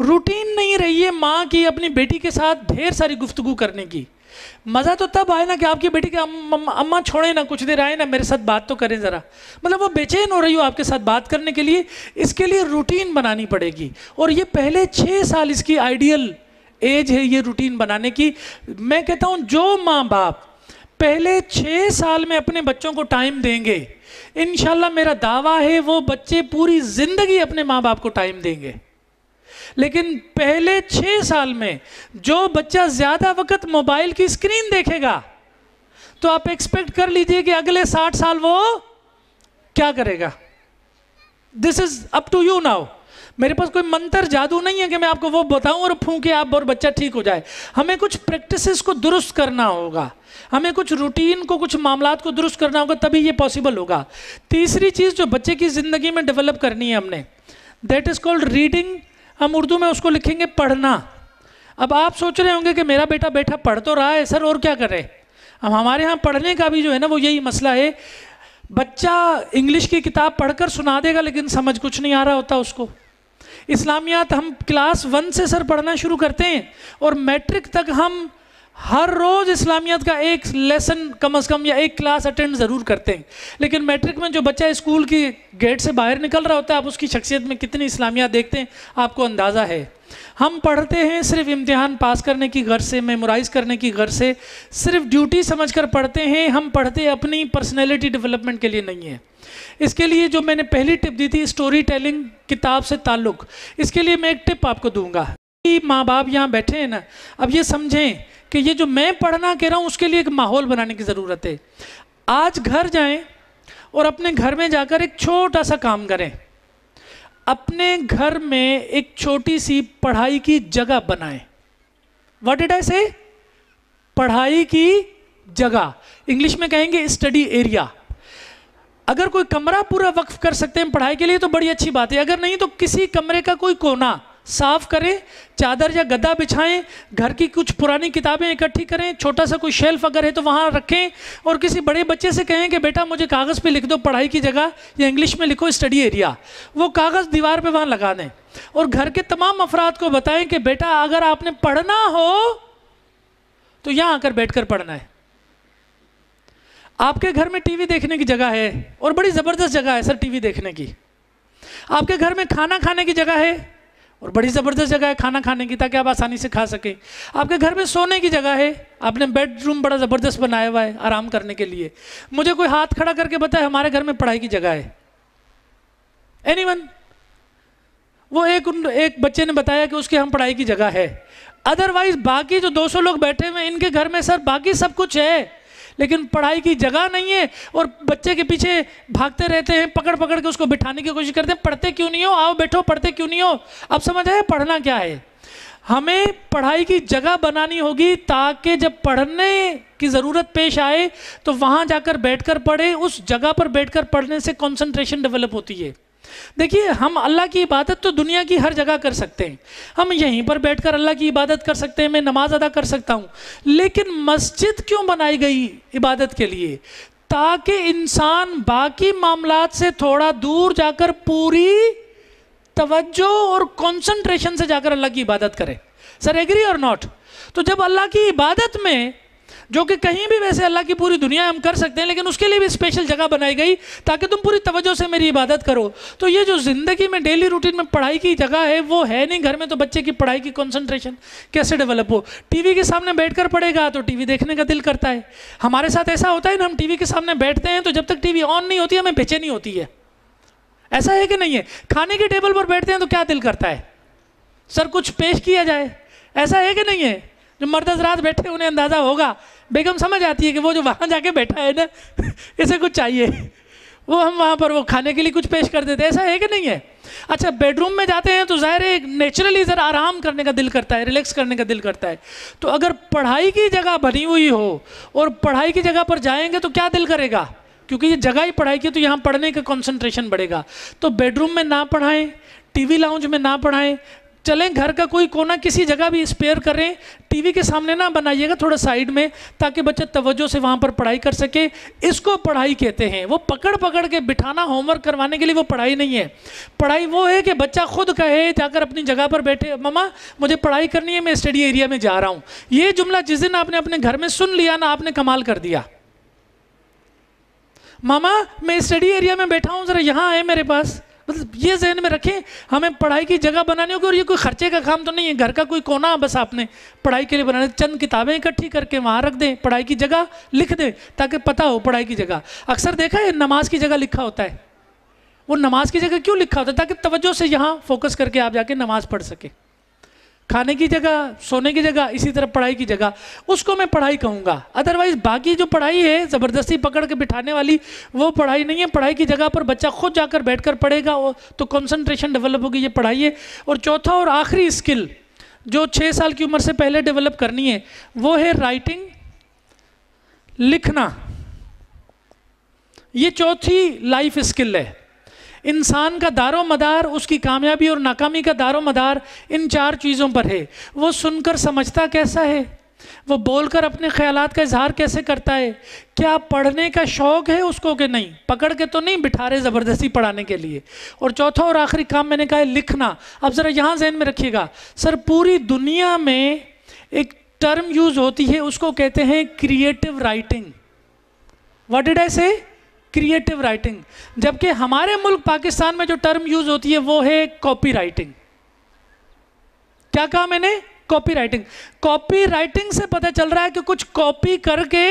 रूटीन नहीं रही है माँ की अपनी बेटी के साथ ढेर सारी गुफ्तगु करने की मज़ा तो तब आए ना कि आपकी बेटी के अम्मा अम्मा छोड़े ना कुछ देर आए ना मेरे साथ बात तो करें ज़रा मतलब वो बेचैन हो रही हो आपके साथ बात करने के लिए इसके लिए रूटीन बनानी पड़ेगी और ये पहले छः साल इसकी आइडियल एज है ये रूटीन बनाने की मैं कहता हूँ जो माँ बाप पहले छः साल में अपने बच्चों को टाइम देंगे इन मेरा दावा है वो बच्चे पूरी ज़िंदगी अपने माँ बाप को टाइम देंगे लेकिन पहले छः साल में जो बच्चा ज़्यादा वक्त मोबाइल की स्क्रीन देखेगा तो आप एक्सपेक्ट कर लीजिए कि अगले साठ साल वो क्या करेगा this is up to you now मेरे पास कोई मंत्र जादू नहीं है कि मैं आपको वो बताऊं और फूके आप और बच्चा ठीक हो जाए हमें कुछ प्रैक्टिसेस को दुरुस्त करना होगा हमें कुछ रूटीन को कुछ मामला को दुरुस्त करना होगा तभी ये पॉसिबल होगा तीसरी चीज़ जो बच्चे की ज़िंदगी में डेवलप करनी है हमने दैट इज़ कॉल्ड रीडिंग हम उर्दू में उसको लिखेंगे पढ़ना अब आप सोच रहे होंगे कि मेरा बेटा बैठा पढ़ तो रहा है सर और क्या करे अब हमारे यहाँ पढ़ने का भी जो है ना वो यही मसला है बच्चा इंग्लिश की किताब पढ़कर सुना देगा लेकिन समझ कुछ नहीं आ रहा होता उसको इस्लामियात हम क्लास वन से सर पढ़ना शुरू करते हैं और मैट्रिक तक हम हर रोज़ इस्लामियत का एक लेसन कम अज़ कम या एक क्लास अटेंड ज़रूर करते हैं लेकिन मैट्रिक में जो बच्चा स्कूल की गेट से बाहर निकल रहा होता है आप उसकी शख्सियत में कितनी इस्लामिया देखते हैं आपको अंदाज़ा है हम पढ़ते हैं सिर्फ इम्तिहान पास करने की गर्ज से मेमोराइज करने की गर्ज से सिर्फ ड्यूटी समझकर पढ़ते हैं हम पढ़ते अपनी पर्सनैलिटी डेवलपमेंट के लिए नहीं है इसके लिए जो मैंने पहली टिप दी थी स्टोरी टेलिंग किताब से ताल्लुक़ इसके लिए मैं एक टिप आपको दूंगा माँ बाप यहाँ बैठे हैं ना अब ये समझें कि ये जो मैं पढ़ना कह रहा हूँ उसके लिए एक माहौल बनाने की ज़रूरत है आज घर जाएं और अपने घर में जाकर एक छोटा सा काम करें अपने घर में एक छोटी सी पढ़ाई की जगह बनाएं वट डिड आई से पढ़ाई की जगह इंग्लिश में कहेंगे स्टडी एरिया अगर कोई कमरा पूरा वक्फ कर सकते हैं पढ़ाई के लिए तो बड़ी अच्छी बात है अगर नहीं तो किसी कमरे का कोई कोना साफ करें चादर या गद्दा बिछाएं घर की कुछ पुरानी किताबें इकट्ठी करें छोटा सा कोई शेल्फ अगर है तो वहाँ रखें और किसी बड़े बच्चे से कहें कि बेटा मुझे कागज़ पे लिख दो पढ़ाई की जगह या इंग्लिश में लिखो स्टडी एरिया वो कागज़ दीवार पे वहाँ लगा दें और घर के तमाम अफराद को बताएं कि बेटा अगर आपने पढ़ना हो तो यहाँ आकर बैठ कर पढ़ना है आपके घर में टीवी देखने की जगह है और बड़ी ज़बरदस्त जगह है सर टी देखने की आपके घर में खाना खाने की जगह है और बड़ी ज़बरदस्त जगह है खाना खाने की ताकि आप आसानी से खा सकें आपके घर में सोने की जगह है आपने बेडरूम बड़ा ज़बरदस्त बनाया हुआ है आराम करने के लिए मुझे कोई हाथ खड़ा करके बताए हमारे घर में पढ़ाई की जगह है एनी वो एक उन एक बच्चे ने बताया कि उसके हम पढ़ाई की जगह है अदरवाइज बाकी जो 200 लोग बैठे हुए हैं इनके घर में सर बाकी सब कुछ है लेकिन पढ़ाई की जगह नहीं है और बच्चे के पीछे भागते रहते हैं पकड़ पकड़ के उसको बिठाने की कोशिश करते हैं पढ़ते क्यों नहीं हो आओ बैठो पढ़ते क्यों नहीं हो अब समझ आए पढ़ना क्या है हमें पढ़ाई की जगह बनानी होगी ताकि जब पढ़ने की ज़रूरत पेश आए तो वहाँ जाकर बैठकर पढ़े उस जगह पर बैठकर पढ़ने से कंसंट्रेशन डेवलप होती है देखिए हम अल्लाह की इबादत तो दुनिया की हर जगह कर सकते हैं हम यहीं पर बैठकर अल्लाह की इबादत कर सकते हैं मैं नमाज़ अदा कर सकता हूँ लेकिन मस्जिद क्यों बनाई गई इबादत के लिए ताकि इंसान बाकी मामला से थोड़ा दूर जाकर पूरी तवज्जो और कॉन्सेंट्रेशन से जाकर अल्लाह की इबादत करे सर एग्री और नॉट तो जब अल्लाह की इबादत में जो कि कहीं भी वैसे अल्लाह की पूरी दुनिया हम कर सकते हैं लेकिन उसके लिए भी स्पेशल जगह बनाई गई ताकि तुम पूरी तवज्जो से मेरी इबादत करो तो ये जो ज़िंदगी में डेली रूटीन में पढ़ाई की जगह है वो है नहीं घर में तो बच्चे की पढ़ाई की कॉन्सेंट्रेशन कैसे डेवलप हो टीवी के सामने बैठ कर पढ़ेगा तो टीवी देखने का दिल करता है हमारे साथ ऐसा होता है ना हम टीवी के सामने बैठते हैं तो जब तक टीवी ऑन नहीं होती हमें बेचैनी होती है ऐसा है कि नहीं है खाने के टेबल पर बैठते हैं तो क्या दिल करता है सर कुछ पेश किया जाए ऐसा है कि नहीं है जो मर्द रात बैठे उन्हें अंदाज़ा होगा बेगम समझ आती है कि वो जो वहाँ जाके बैठा है ना इसे कुछ चाहिए वो हम वहाँ पर वो खाने के लिए कुछ पेश कर देते ऐसा है कि नहीं है अच्छा बेडरूम में जाते हैं तो ज़ाहिर है नेचुरली ज़रा आराम करने का दिल करता है रिलैक्स करने का दिल करता है तो अगर पढ़ाई की जगह बनी हुई हो और पढ़ाई की जगह पर जाएंगे तो क्या दिल करेगा क्योंकि ये जगह ही पढ़ाई की तो यहाँ पढ़ने का कॉन्सेंट्रेशन बढ़ेगा तो बेडरूम में ना पढ़ाएं टीवी लाउंज में ना पढ़ाएं चलें घर का कोई कोना किसी जगह भी स्पेयर करें टीवी के सामने ना बनाइएगा थोड़ा साइड में ताकि बच्चा तवज्जो से वहाँ पर पढ़ाई कर सके इसको पढ़ाई कहते हैं वो पकड़ पकड़ के बिठाना होमवर्क करवाने के लिए वो पढ़ाई नहीं है पढ़ाई वो है कि बच्चा खुद कहे जाकर अपनी जगह पर बैठे ममा मुझे पढ़ाई करनी है मैं स्टडी एरिया में जा रहा हूँ ये जुमला जिस दिन आपने अपने घर में सुन लिया ना आपने कमाल कर दिया मामा मैं स्टडी एरिया में बैठा हूँ ज़रा यहाँ आए मेरे पास मतलब ये जहन में रखें हमें पढ़ाई की जगह बनानी होगी और ये कोई खर्चे का काम तो नहीं है घर का कोई कोना बस आपने पढ़ाई के लिए बनाने चंद किताबें इकट्ठी करके वहाँ रख दें पढ़ाई की जगह लिख दें ताकि पता हो पढ़ाई की जगह अक्सर देखा है नमाज की जगह लिखा होता है वो नमाज की जगह क्यों लिखा होता है ताकि तवज्जो से यहाँ फोकस करके आप जाके नमाज़ पढ़ सकें खाने की जगह सोने की जगह इसी तरह पढ़ाई की जगह उसको मैं पढ़ाई कहूँगा अदरवाइज बाकी जो पढ़ाई है ज़बरदस्ती पकड़ के बिठाने वाली वो पढ़ाई नहीं है पढ़ाई की जगह पर बच्चा खुद जाकर बैठ कर पढ़ेगा तो कॉन्सनट्रेशन डेवलप होगी ये पढ़ाई है और चौथा और आखिरी स्किल जो छः साल की उम्र से पहले डेवलप करनी है वो है राइटिंग लिखना ये चौथी लाइफ स्किल है इंसान का दारो मदार उसकी कामयाबी और नाकामी का दारो मदार इन चार चीज़ों पर है वो सुनकर समझता कैसा है वो बोलकर अपने ख्याल का इजहार कैसे करता है क्या पढ़ने का शौक़ है उसको कि नहीं पकड़ के तो नहीं बिठा रहे ज़बरदस्ती पढ़ाने के लिए और चौथा और आखिरी काम मैंने कहा है लिखना अब ज़रा यहाँ जहन में रखिएगा सर पूरी दुनिया में एक टर्म यूज़ होती है उसको कहते हैं creative writing what did I say creative writing जबकि हमारे मुल्क पाकिस्तान में जो टर्म यूज होती है वो है कॉपी राइटिंग क्या कहा मैंने कॉपी राइटिंग कॉपी राइटिंग से पता चल रहा है कि कुछ कॉपी करके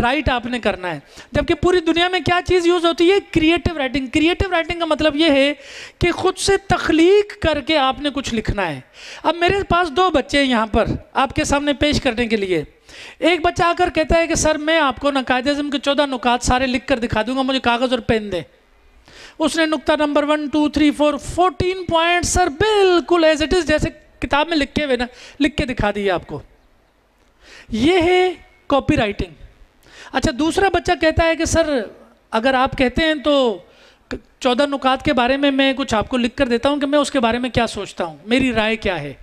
राइट आपने करना है जबकि पूरी दुनिया में क्या चीज़ यूज़ होती है क्रिएटिव राइटिंग क्रिएटिव राइटिंग का मतलब ये है कि खुद से तख्लीक करके आपने कुछ लिखना है अब मेरे पास दो बच्चे हैं यहाँ पर आपके सामने पेश करने के लिए एक बच्चा आकर कहता है कि सर मैं आपको नकायद अजम के चौदह नुकात सारे लिख कर दिखा दूंगा मुझे कागज़ और पेन दे उसने नुकता number one two three four fourteen point sir बिल्कुल एज इट इज़ जैसे किताब में लिख के हुए ना लिख के दिखा दिए आपको ये है कॉपी राइटिंग अच्छा दूसरा बच्चा कहता है कि सर अगर आप कहते हैं तो चौदह नुकात के बारे में मैं कुछ आपको लिख कर देता हूँ कि मैं उसके बारे में क्या सोचता हूँ मेरी राय क्या है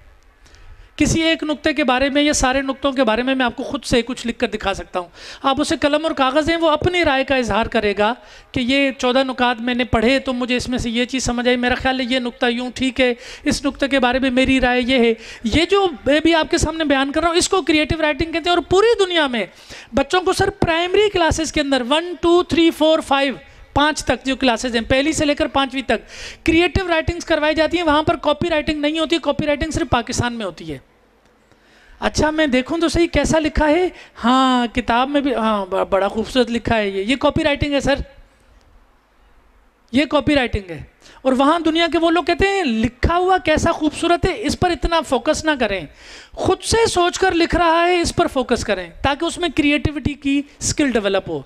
किसी एक नुक्ते के बारे में या सारे नुक्तों के बारे में मैं आपको खुद से कुछ लिख कर दिखा सकता हूँ आप उसे कलम और कागज़ हैं वो अपनी राय का इजहार करेगा कि ये चौदह नुकात मैंने पढ़े तो मुझे इसमें से ये चीज़ समझ आई मेरा ख्याल है ये नुकता यूँ ठीक है इस नुकते के बारे में मेरी राय ये है ये जो मैं भी आपके सामने बयान कर रहा हूँ इसको क्रिएटिव राइटिंग कहते हैं और पूरी दुनिया में बच्चों को सर प्राइमरी क्लासेस के अंदर one two three four five पाँच तक जो क्लासेज हैं पहली से लेकर पाँचवीं तक क्रिएटिव राइटिंग्स करवाई जाती हैं वहाँ पर कॉपी राइटिंग नहीं होती कॉपी राइटिंग सिर्फ पाकिस्तान में होती है अच्छा मैं देखूं तो सही कैसा लिखा है हाँ किताब में भी हाँ बड़ा खूबसूरत लिखा है ये ये कॉपी राइटिंग है सर ये कॉपी राइटिंग है और वहाँ दुनिया के वो लोग कहते हैं लिखा हुआ कैसा खूबसूरत है इस पर इतना फोकस ना करें खुद से सोचकर लिख रहा है इस पर फोकस करें ताकि उसमें क्रिएटिविटी की स्किल डेवलप हो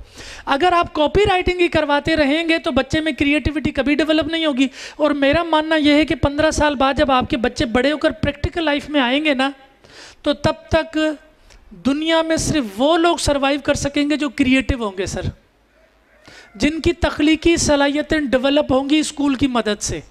अगर आप कॉपी राइटिंग ही करवाते रहेंगे तो बच्चे में क्रिएटिविटी कभी डेवलप नहीं होगी और मेरा मानना यह है कि पंद्रह साल बाद जब आपके बच्चे बड़े होकर प्रैक्टिकल लाइफ में आएंगे ना तो तब तक दुनिया में सिर्फ वो लोग सरवाइव कर सकेंगे जो क्रिएटिव होंगे सर जिनकी तख्लीकी सलाहियतें डेवलप होंगी स्कूल की मदद से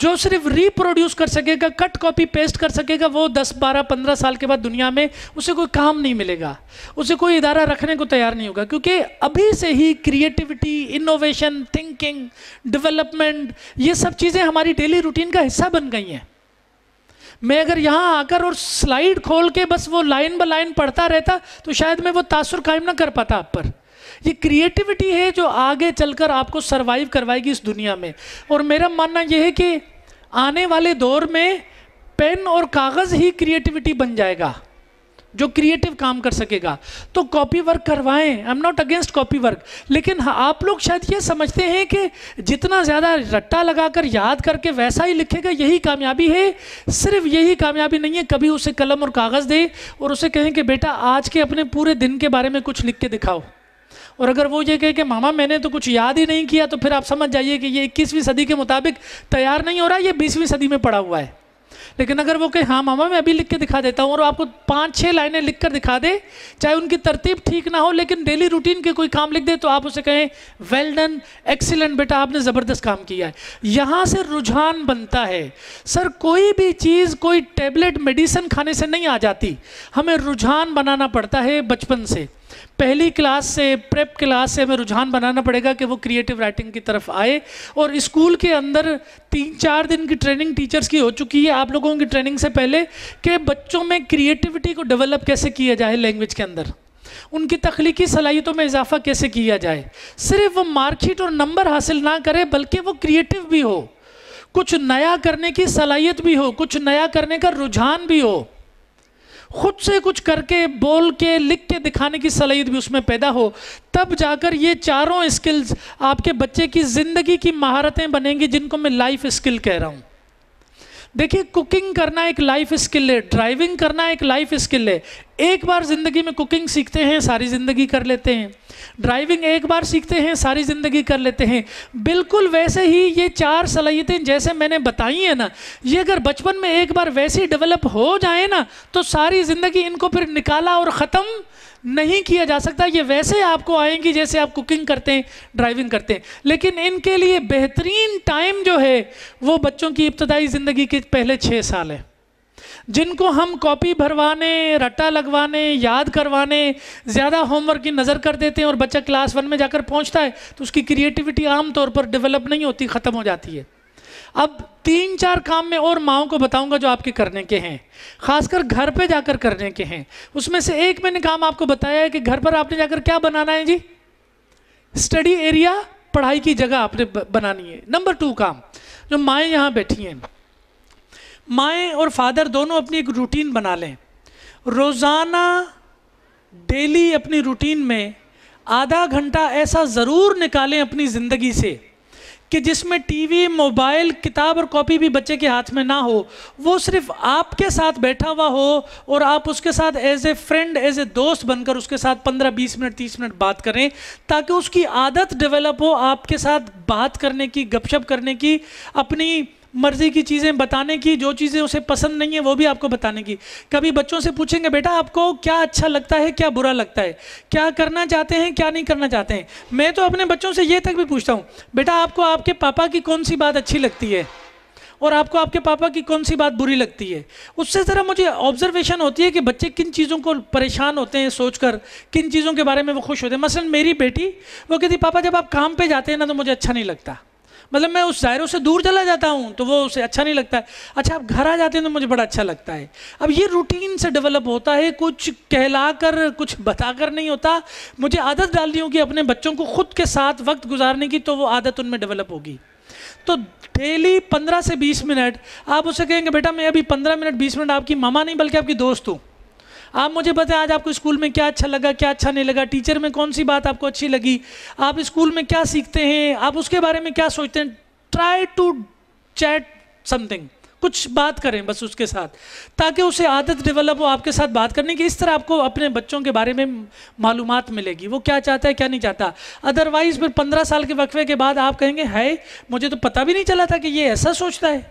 जो सिर्फ रिप्रोड्यूस कर सकेगा कट कॉपी पेस्ट कर सकेगा वो 10, 12, 15 साल के बाद दुनिया में उसे कोई काम नहीं मिलेगा उसे कोई इदारा रखने को तैयार नहीं होगा क्योंकि अभी से ही क्रिएटिविटी इनोवेशन थिंकिंग डेवलपमेंट ये सब चीज़ें हमारी डेली रूटीन का हिस्सा बन गई हैं मैं अगर यहाँ आकर और स्लाइड खोल के बस वो लाइन ब लाइन पढ़ता रहता तो शायद मैं वो तासुर कायम ना कर पाता आप पर ये क्रिएटिविटी है जो आगे चलकर आपको सरवाइव करवाएगी इस दुनिया में और मेरा मानना यह है कि आने वाले दौर में पेन और कागज़ ही क्रिएटिविटी बन जाएगा जो क्रिएटिव काम कर सकेगा तो कॉपी वर्क करवाएं I am not against copy work लेकिन हाँ, आप लोग शायद ये समझते हैं कि जितना ज़्यादा रट्टा लगाकर याद करके वैसा ही लिखेगा यही कामयाबी है सिर्फ यही कामयाबी नहीं है कभी उसे कलम और कागज़ दे और उसे कहें कि बेटा आज के अपने पूरे दिन के बारे में कुछ लिख के दिखाओ और अगर वो ये कहे कि मामा मैंने तो कुछ याद ही नहीं किया तो फिर आप समझ जाइए कि ये इक्कीसवीं सदी के मुताबिक तैयार नहीं हो रहा ये बीसवीं सदी में पड़ा हुआ है लेकिन अगर वो कहे हाँ मामा मैं अभी लिख के दिखा देता हूँ और आपको पाँच छः लाइनें लिख कर दिखा दे चाहे उनकी तरतीब ठीक ना हो लेकिन डेली रूटीन के कोई काम लिख दे तो आप उसे कहें वेल डन एक्सीलेंट बेटा आपने ज़बरदस्त काम किया है यहाँ से रुझान बनता है सर कोई भी चीज़ कोई टेबलेट मेडिसिन खाने से नहीं आ जाती हमें रुझान बनाना पड़ता है बचपन से पहली क्लास से प्रेप क्लास से हमें रुझान बनाना पड़ेगा कि वो क्रिएटिव राइटिंग की तरफ आए और स्कूल के अंदर तीन चार दिन की ट्रेनिंग टीचर्स की हो चुकी है आप लोगों की ट्रेनिंग से पहले कि बच्चों में क्रिएटिविटी को डेवलप कैसे किया जाए लैंग्वेज के अंदर उनकी तख्लीकी सलाहियतों में इजाफा कैसे किया जाए सिर्फ वो मार्कशीट और नंबर हासिल ना करे बल्कि वो क्रिएटिव भी हो कुछ नया करने की सलाहियत भी हो कुछ नया करने का रुझान भी हो खुद से कुछ करके बोल के लिख के दिखाने की सलाहियत भी उसमें पैदा हो तब जाकर ये चारों स्किल्स आपके बच्चे की ज़िंदगी की महारतें बनेंगी जिनको मैं लाइफ स्किल कह रहा हूँ देखिए कुकिंग करना एक लाइफ स्किल है ड्राइविंग करना एक लाइफ स्किल है एक बार ज़िंदगी में कुकिंग सीखते हैं सारी ज़िंदगी कर लेते हैं ड्राइविंग एक बार सीखते हैं सारी ज़िंदगी कर लेते हैं बिल्कुल वैसे ही ये चार सलाहियतें जैसे मैंने बताई हैं ना ये अगर बचपन में एक बार वैसे ही डेवलप हो जाए ना तो सारी ज़िंदगी इनको फिर निकाला और ख़त्म नहीं किया जा सकता ये वैसे आपको आएंगी जैसे आप कुकिंग करते हैं ड्राइविंग करते हैं लेकिन इनके लिए बेहतरीन टाइम जो है वो बच्चों की इब्तदाई ज़िंदगी के पहले छः साल है जिनको हम कॉपी भरवाने रट्टा लगवाने याद करवाने ज़्यादा होमवर्क की नज़र कर देते हैं और बच्चा क्लास वन में जाकर पहुँचता है तो उसकी क्रिएटिविटी आमतौर पर डेवलप नहीं होती ख़त्म हो जाती है अब तीन चार काम में और माओ को बताऊंगा जो आपके करने के हैं खासकर घर पे जाकर करने के हैं उसमें से एक मैंने काम आपको बताया है कि घर पर आपने जाकर क्या बनाना है जी स्टडी एरिया पढ़ाई की जगह आपने बनानी है नंबर टू काम जो माएँ यहाँ बैठी हैं माएँ और फादर दोनों अपनी एक रूटीन बना लें रोज़ाना डेली अपनी रूटीन में आधा घंटा ऐसा ज़रूर निकालें अपनी ज़िंदगी से कि जिसमें टीवी मोबाइल किताब और कॉपी भी बच्चे के हाथ में ना हो वो सिर्फ आपके साथ बैठा हुआ हो और आप उसके साथ as a friend as a दोस्त बनकर उसके साथ 15-20 मिनट 30 मिनट बात करें ताकि उसकी आदत डेवलप हो आपके साथ बात करने की गपशप करने की अपनी मर्जी की चीज़ें बताने की जो चीज़ें उसे पसंद नहीं है वो भी आपको बताने की कभी बच्चों से पूछेंगे बेटा आपको क्या अच्छा लगता है क्या बुरा लगता है क्या करना चाहते हैं क्या नहीं करना चाहते हैं मैं तो अपने बच्चों से ये तक भी पूछता हूँ बेटा आपको आपके पापा की कौन सी बात अच्छी लगती है और आपको आपके पापा की कौन सी बात बुरी लगती है उससे ज़रा मुझे ऑब्जर्वेशन होती है कि बच्चे किन चीज़ों को परेशान होते हैं सोचकर किन चीज़ों के बारे में वो खुश होते हैं मसलन मेरी बेटी वो कहती पापा जब आप काम पे जाते हैं ना तो मुझे अच्छा नहीं लगता मतलब मैं उस दायरों से दूर चला जाता हूँ तो वो उसे अच्छा नहीं लगता है अच्छा आप घर आ जाते हैं तो मुझे बड़ा अच्छा लगता है अब ये रूटीन से डेवलप होता है कुछ कहला कर कुछ बता कर नहीं होता मुझे आदत दी होगी अपने बच्चों को खुद के साथ वक्त गुजारने की तो वो आदत उनमें डेवलप होगी तो डेली पंद्रह से बीस मिनट आप उसे कहेंगे बेटा मैं अभी पंद्रह मिनट बीस मिनट आपकी मामा नहीं बल्कि आपकी दोस्त हूँ आप मुझे बताएं आज आपको स्कूल में क्या अच्छा लगा क्या अच्छा नहीं लगा टीचर में कौन सी बात आपको अच्छी लगी आप स्कूल में क्या सीखते हैं आप उसके बारे में क्या सोचते हैं ट्राई टू चैट समथिंग कुछ बात करें बस उसके साथ ताकि उसे आदत डेवलप हो आपके साथ बात करने की इस तरह आपको अपने बच्चों के बारे में मालूम मिलेगी वो क्या चाहता है क्या नहीं चाहता अदरवाइज़ फिर पंद्रह साल के वक्फे के बाद आप कहेंगे है मुझे तो पता भी नहीं चला था कि ये ऐसा सोचता है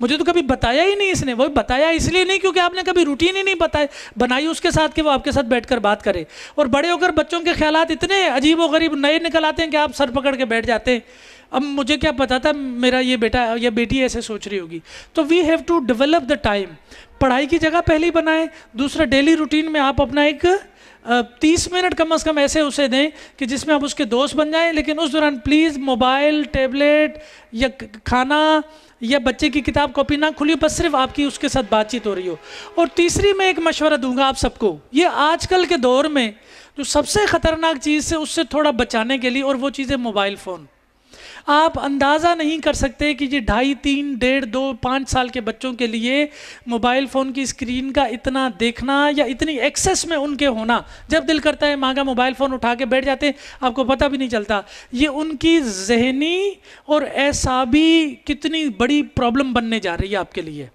मुझे तो कभी बताया ही नहीं इसने वो बताया इसलिए नहीं क्योंकि आपने कभी रूटीन ही नहीं बताया बनाई उसके साथ कि वो आपके साथ बैठकर बात करे और बड़े होकर बच्चों के ख्याल इतने अजीब व गरीब नए निकल आते हैं कि आप सर पकड़ के बैठ जाते हैं अब मुझे क्या पता था मेरा ये बेटा या बेटी ऐसे सोच रही होगी तो we have to develop the time पढ़ाई की जगह पहले ही बनाएं दूसरा डेली रूटीन में आप अपना एक तीस मिनट कम अज़ कम ऐसे उसे दें कि जिसमें आप उसके दोस्त बन जाएं लेकिन उस दौरान प्लीज़ मोबाइल टेबलेट या खाना या बच्चे की किताब कॉपी ना खुली बस सिर्फ आपकी उसके साथ बातचीत हो रही हो और तीसरी मैं एक मशवरा दूंगा आप सबको ये आजकल के दौर में जो सबसे ख़तरनाक चीज़ है उससे थोड़ा बचाने के लिए और वो चीज़ है मोबाइल फ़ोन आप अंदाज़ा नहीं कर सकते कि ये ढाई तीन डेढ़ दो पाँच साल के बच्चों के लिए मोबाइल फ़ोन की स्क्रीन का इतना देखना या इतनी एक्सेस में उनके होना जब दिल करता है मांगा मोबाइल फ़ोन उठा के बैठ जाते आपको पता भी नहीं चलता ये उनकी जहनी और ऐसा भी कितनी बड़ी प्रॉब्लम बनने जा रही है आपके लिए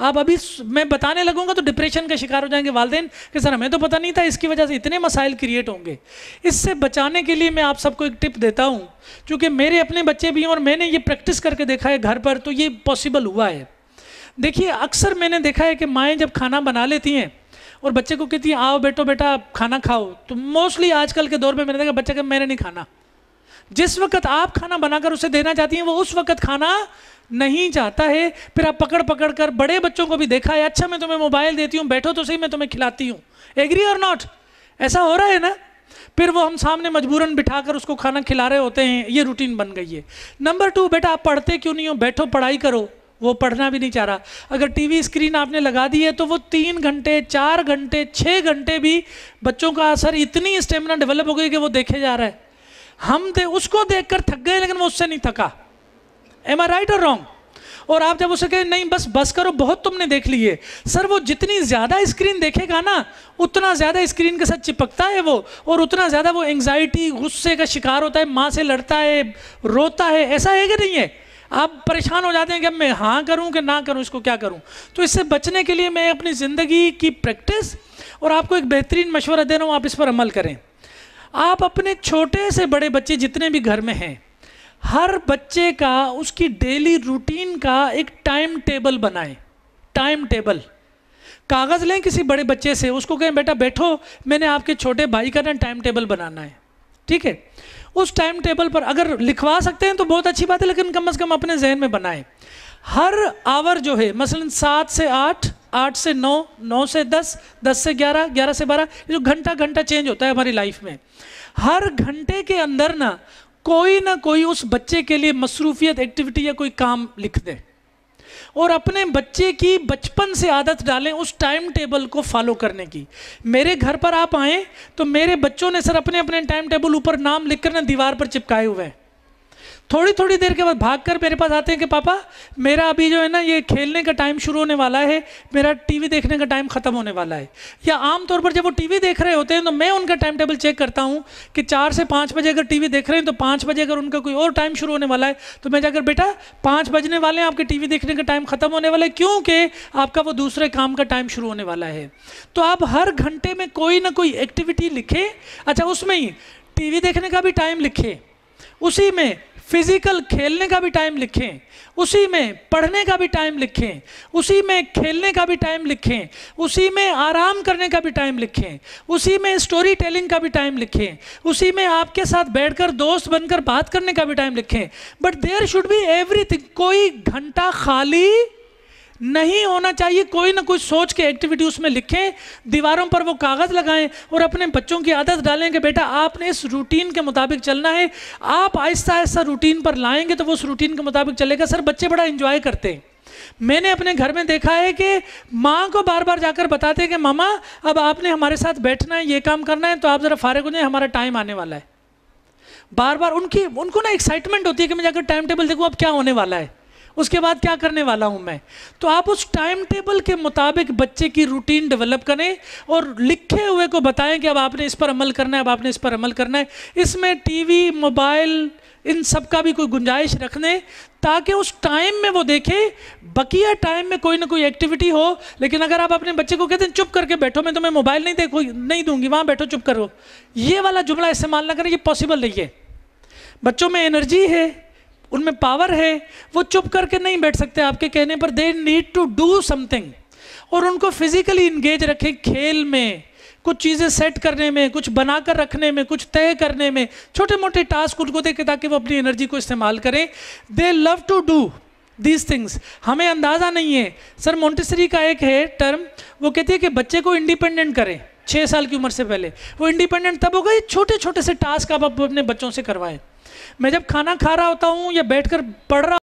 आप अभी मैं बताने लगूंगा तो डिप्रेशन का शिकार हो जाएंगे वालदेन कि सर हमें तो पता नहीं था इसकी वजह से इतने मसाइल क्रिएट होंगे इससे बचाने के लिए मैं आप सबको एक टिप देता हूँ क्योंकि मेरे अपने बच्चे भी हैं और मैंने ये प्रैक्टिस करके देखा है घर पर तो ये पॉसिबल हुआ है देखिए अक्सर मैंने देखा है कि माएँ जब खाना बना लेती हैं और बच्चे को कहती हैं आओ बेटो बेटा आप खाना खाओ तो मोस्टली आजकल के दौर में मैंने देखा बच्चा का मैंने नहीं खाना जिस वक्त आप खाना बनाकर उसे देना चाहती हैं वो उस वक्त खाना नहीं जाता है फिर आप पकड़ पकड़ कर बड़े बच्चों को भी देखा है अच्छा मैं तुम्हें मोबाइल देती हूँ बैठो तो सही मैं तुम्हें खिलाती हूँ एग्री और नॉट ऐसा हो रहा है ना फिर वो हम सामने मजबूरन बिठाकर उसको खाना खिला रहे होते हैं ये रूटीन बन गई है नंबर टू बेटा आप पढ़ते क्यों नहीं हो बैठो पढ़ाई करो वो पढ़ना भी नहीं चाह रहा अगर टीवी स्क्रीन आपने लगा दी है तो वो तीन घंटे चार घंटे छः घंटे भी बच्चों का असर इतनी स्टेमिना डेवलप हो गई कि वो देखे जा रहा है हम थे उसको देखकर थक गए लेकिन वो उससे नहीं थका एम आर राइट और रॉन्ग और आप जब उसे कहें नहीं बस बस करो बहुत तुमने देख लिए सर वो जितनी ज़्यादा स्क्रीन देखेगा ना उतना ज़्यादा स्क्रीन के साथ चिपकता है वो और उतना ज़्यादा वो एंग्जाइटी गुस्से का शिकार होता है माँ से लड़ता है रोता है ऐसा है कि नहीं है आप परेशान हो जाते हैं कि अब मैं हाँ करूँ कि ना करूँ इसको क्या करूँ तो इससे बचने के लिए मैं अपनी ज़िंदगी की प्रैक्टिस और आपको एक बेहतरीन मशवरा दे रहा हूँ आप इस पर अमल करें आप अपने छोटे से बड़े बच्चे जितने भी घर में हैं हर बच्चे का उसकी डेली रूटीन का एक टाइम टेबल बनाएं टाइम टेबल कागज़ लें किसी बड़े बच्चे से उसको कहें बेटा बैठो मैंने आपके छोटे भाई का ना टाइम टेबल बनाना है ठीक है उस टाइम टेबल पर अगर लिखवा सकते हैं तो बहुत अच्छी बात है लेकिन कम से कम अपने जहन में बनाएं हर आवर जो है मसलन सात से आठ आठ से नौ नौ से दस दस से ग्यारह ग्यारह से बारह जो घंटा घंटा चेंज होता है हमारी लाइफ में हर घंटे के अंदर ना कोई ना कोई उस बच्चे के लिए मसरूफियत एक्टिविटी या कोई काम लिख दें और अपने बच्चे की बचपन से आदत डालें उस टाइम टेबल को फॉलो करने की मेरे घर पर आप आएँ तो मेरे बच्चों ने सर अपने अपने टाइम टेबल ऊपर नाम लिख कर ना दीवार पर चिपकाए हुए हैं थोड़ी थोड़ी देर के बाद भाग कर मेरे पास आते हैं कि पापा मेरा अभी जो है ना ये खेलने का टाइम शुरू होने वाला है मेरा टीवी देखने का टाइम ख़त्म होने वाला है या आमतौर पर जब वो टीवी देख रहे होते हैं तो मैं उनका टाइम टेबल चेक करता हूँ कि चार से पाँच बजे अगर टीवी देख रहे हैं तो पाँच बजे अगर उनका कोई और टाइम शुरू होने वाला है तो मैं जाकर बेटा पाँच बजने वाले हैं आपके टी देखने का टाइम ख़त्म होने वाला है क्योंकि आपका वो दूसरे काम का टाइम शुरू होने वाला है तो आप हर घंटे में कोई ना कोई एक्टिविटी लिखें अच्छा उसमें ही टी देखने का भी टाइम लिखें उसी में फिजिकल खेलने का भी टाइम लिखें उसी में पढ़ने का भी टाइम लिखें उसी में खेलने का भी टाइम लिखें उसी में आराम करने का भी टाइम लिखें उसी में स्टोरी टेलिंग का भी टाइम लिखें उसी में आपके साथ बैठकर दोस्त बनकर बात करने का भी टाइम लिखें but there should be everything कोई घंटा खाली नहीं होना चाहिए कोई ना कोई सोच के एक्टिविटी उसमें लिखें दीवारों पर वो कागज़ लगाएं और अपने बच्चों की आदत डालें कि बेटा आपने इस रूटीन के मुताबिक चलना है आप आहिस्ता आहिस्ता रूटीन पर लाएंगे तो वो उस रूटीन के मुताबिक चलेगा सर बच्चे बड़ा इंजॉय करते हैं मैंने अपने घर में देखा है कि माँ को बार बार जाकर बताते हैं कि मामा अब आपने हमारे साथ बैठना है ये काम करना है तो आप ज़रा फारग हो जाए हमारा टाइम आने वाला है बार बार उनकी उनको ना एक्साइटमेंट होती है कि मैं जाकर टाइम टेबल देखूँ अब क्या होने वाला है उसके बाद क्या करने वाला हूं मैं तो आप उस टाइम टेबल के मुताबिक बच्चे की रूटीन डेवलप करें और लिखे हुए को बताएं कि अब आपने इस पर अमल करना है अब आपने इस पर अमल करना है इसमें टीवी मोबाइल इन सब का भी कोई गुंजाइश रख दें ताकि उस टाइम में वो देखे बकिया टाइम में कोई ना कोई एक्टिविटी हो लेकिन अगर आप अपने बच्चे को कहते हैं चुप करके बैठो मैं तुम्हें मैं मोबाइल नहीं देखो नहीं दूंगी वहाँ बैठो चुप करो ये वाला जुमला इस्तेमाल ना करें ये पॉसिबल नहीं है बच्चों में एनर्जी है उनमें पावर है वो चुप करके नहीं बैठ सकते आपके कहने पर they need to do something और उनको फिजिकली इंगेज रखें खेल में कुछ चीज़ें सेट करने में कुछ बनाकर रखने में कुछ तय करने में छोटे मोटे टास्क उनको देखें ताकि वो अपनी एनर्जी को इस्तेमाल करें they love to do these things हमें अंदाज़ा नहीं है सर मोन्टेसरी का एक है टर्म वो कहती है कि बच्चे को इंडिपेंडेंट करें छः साल की उम्र से पहले वो इंडिपेंडेंट तब होगा ये छोटे छोटे से टास्क आप अपने बच्चों से करवाएं मैं जब खाना खा रहा होता हूँ या बैठकर पढ़ रहा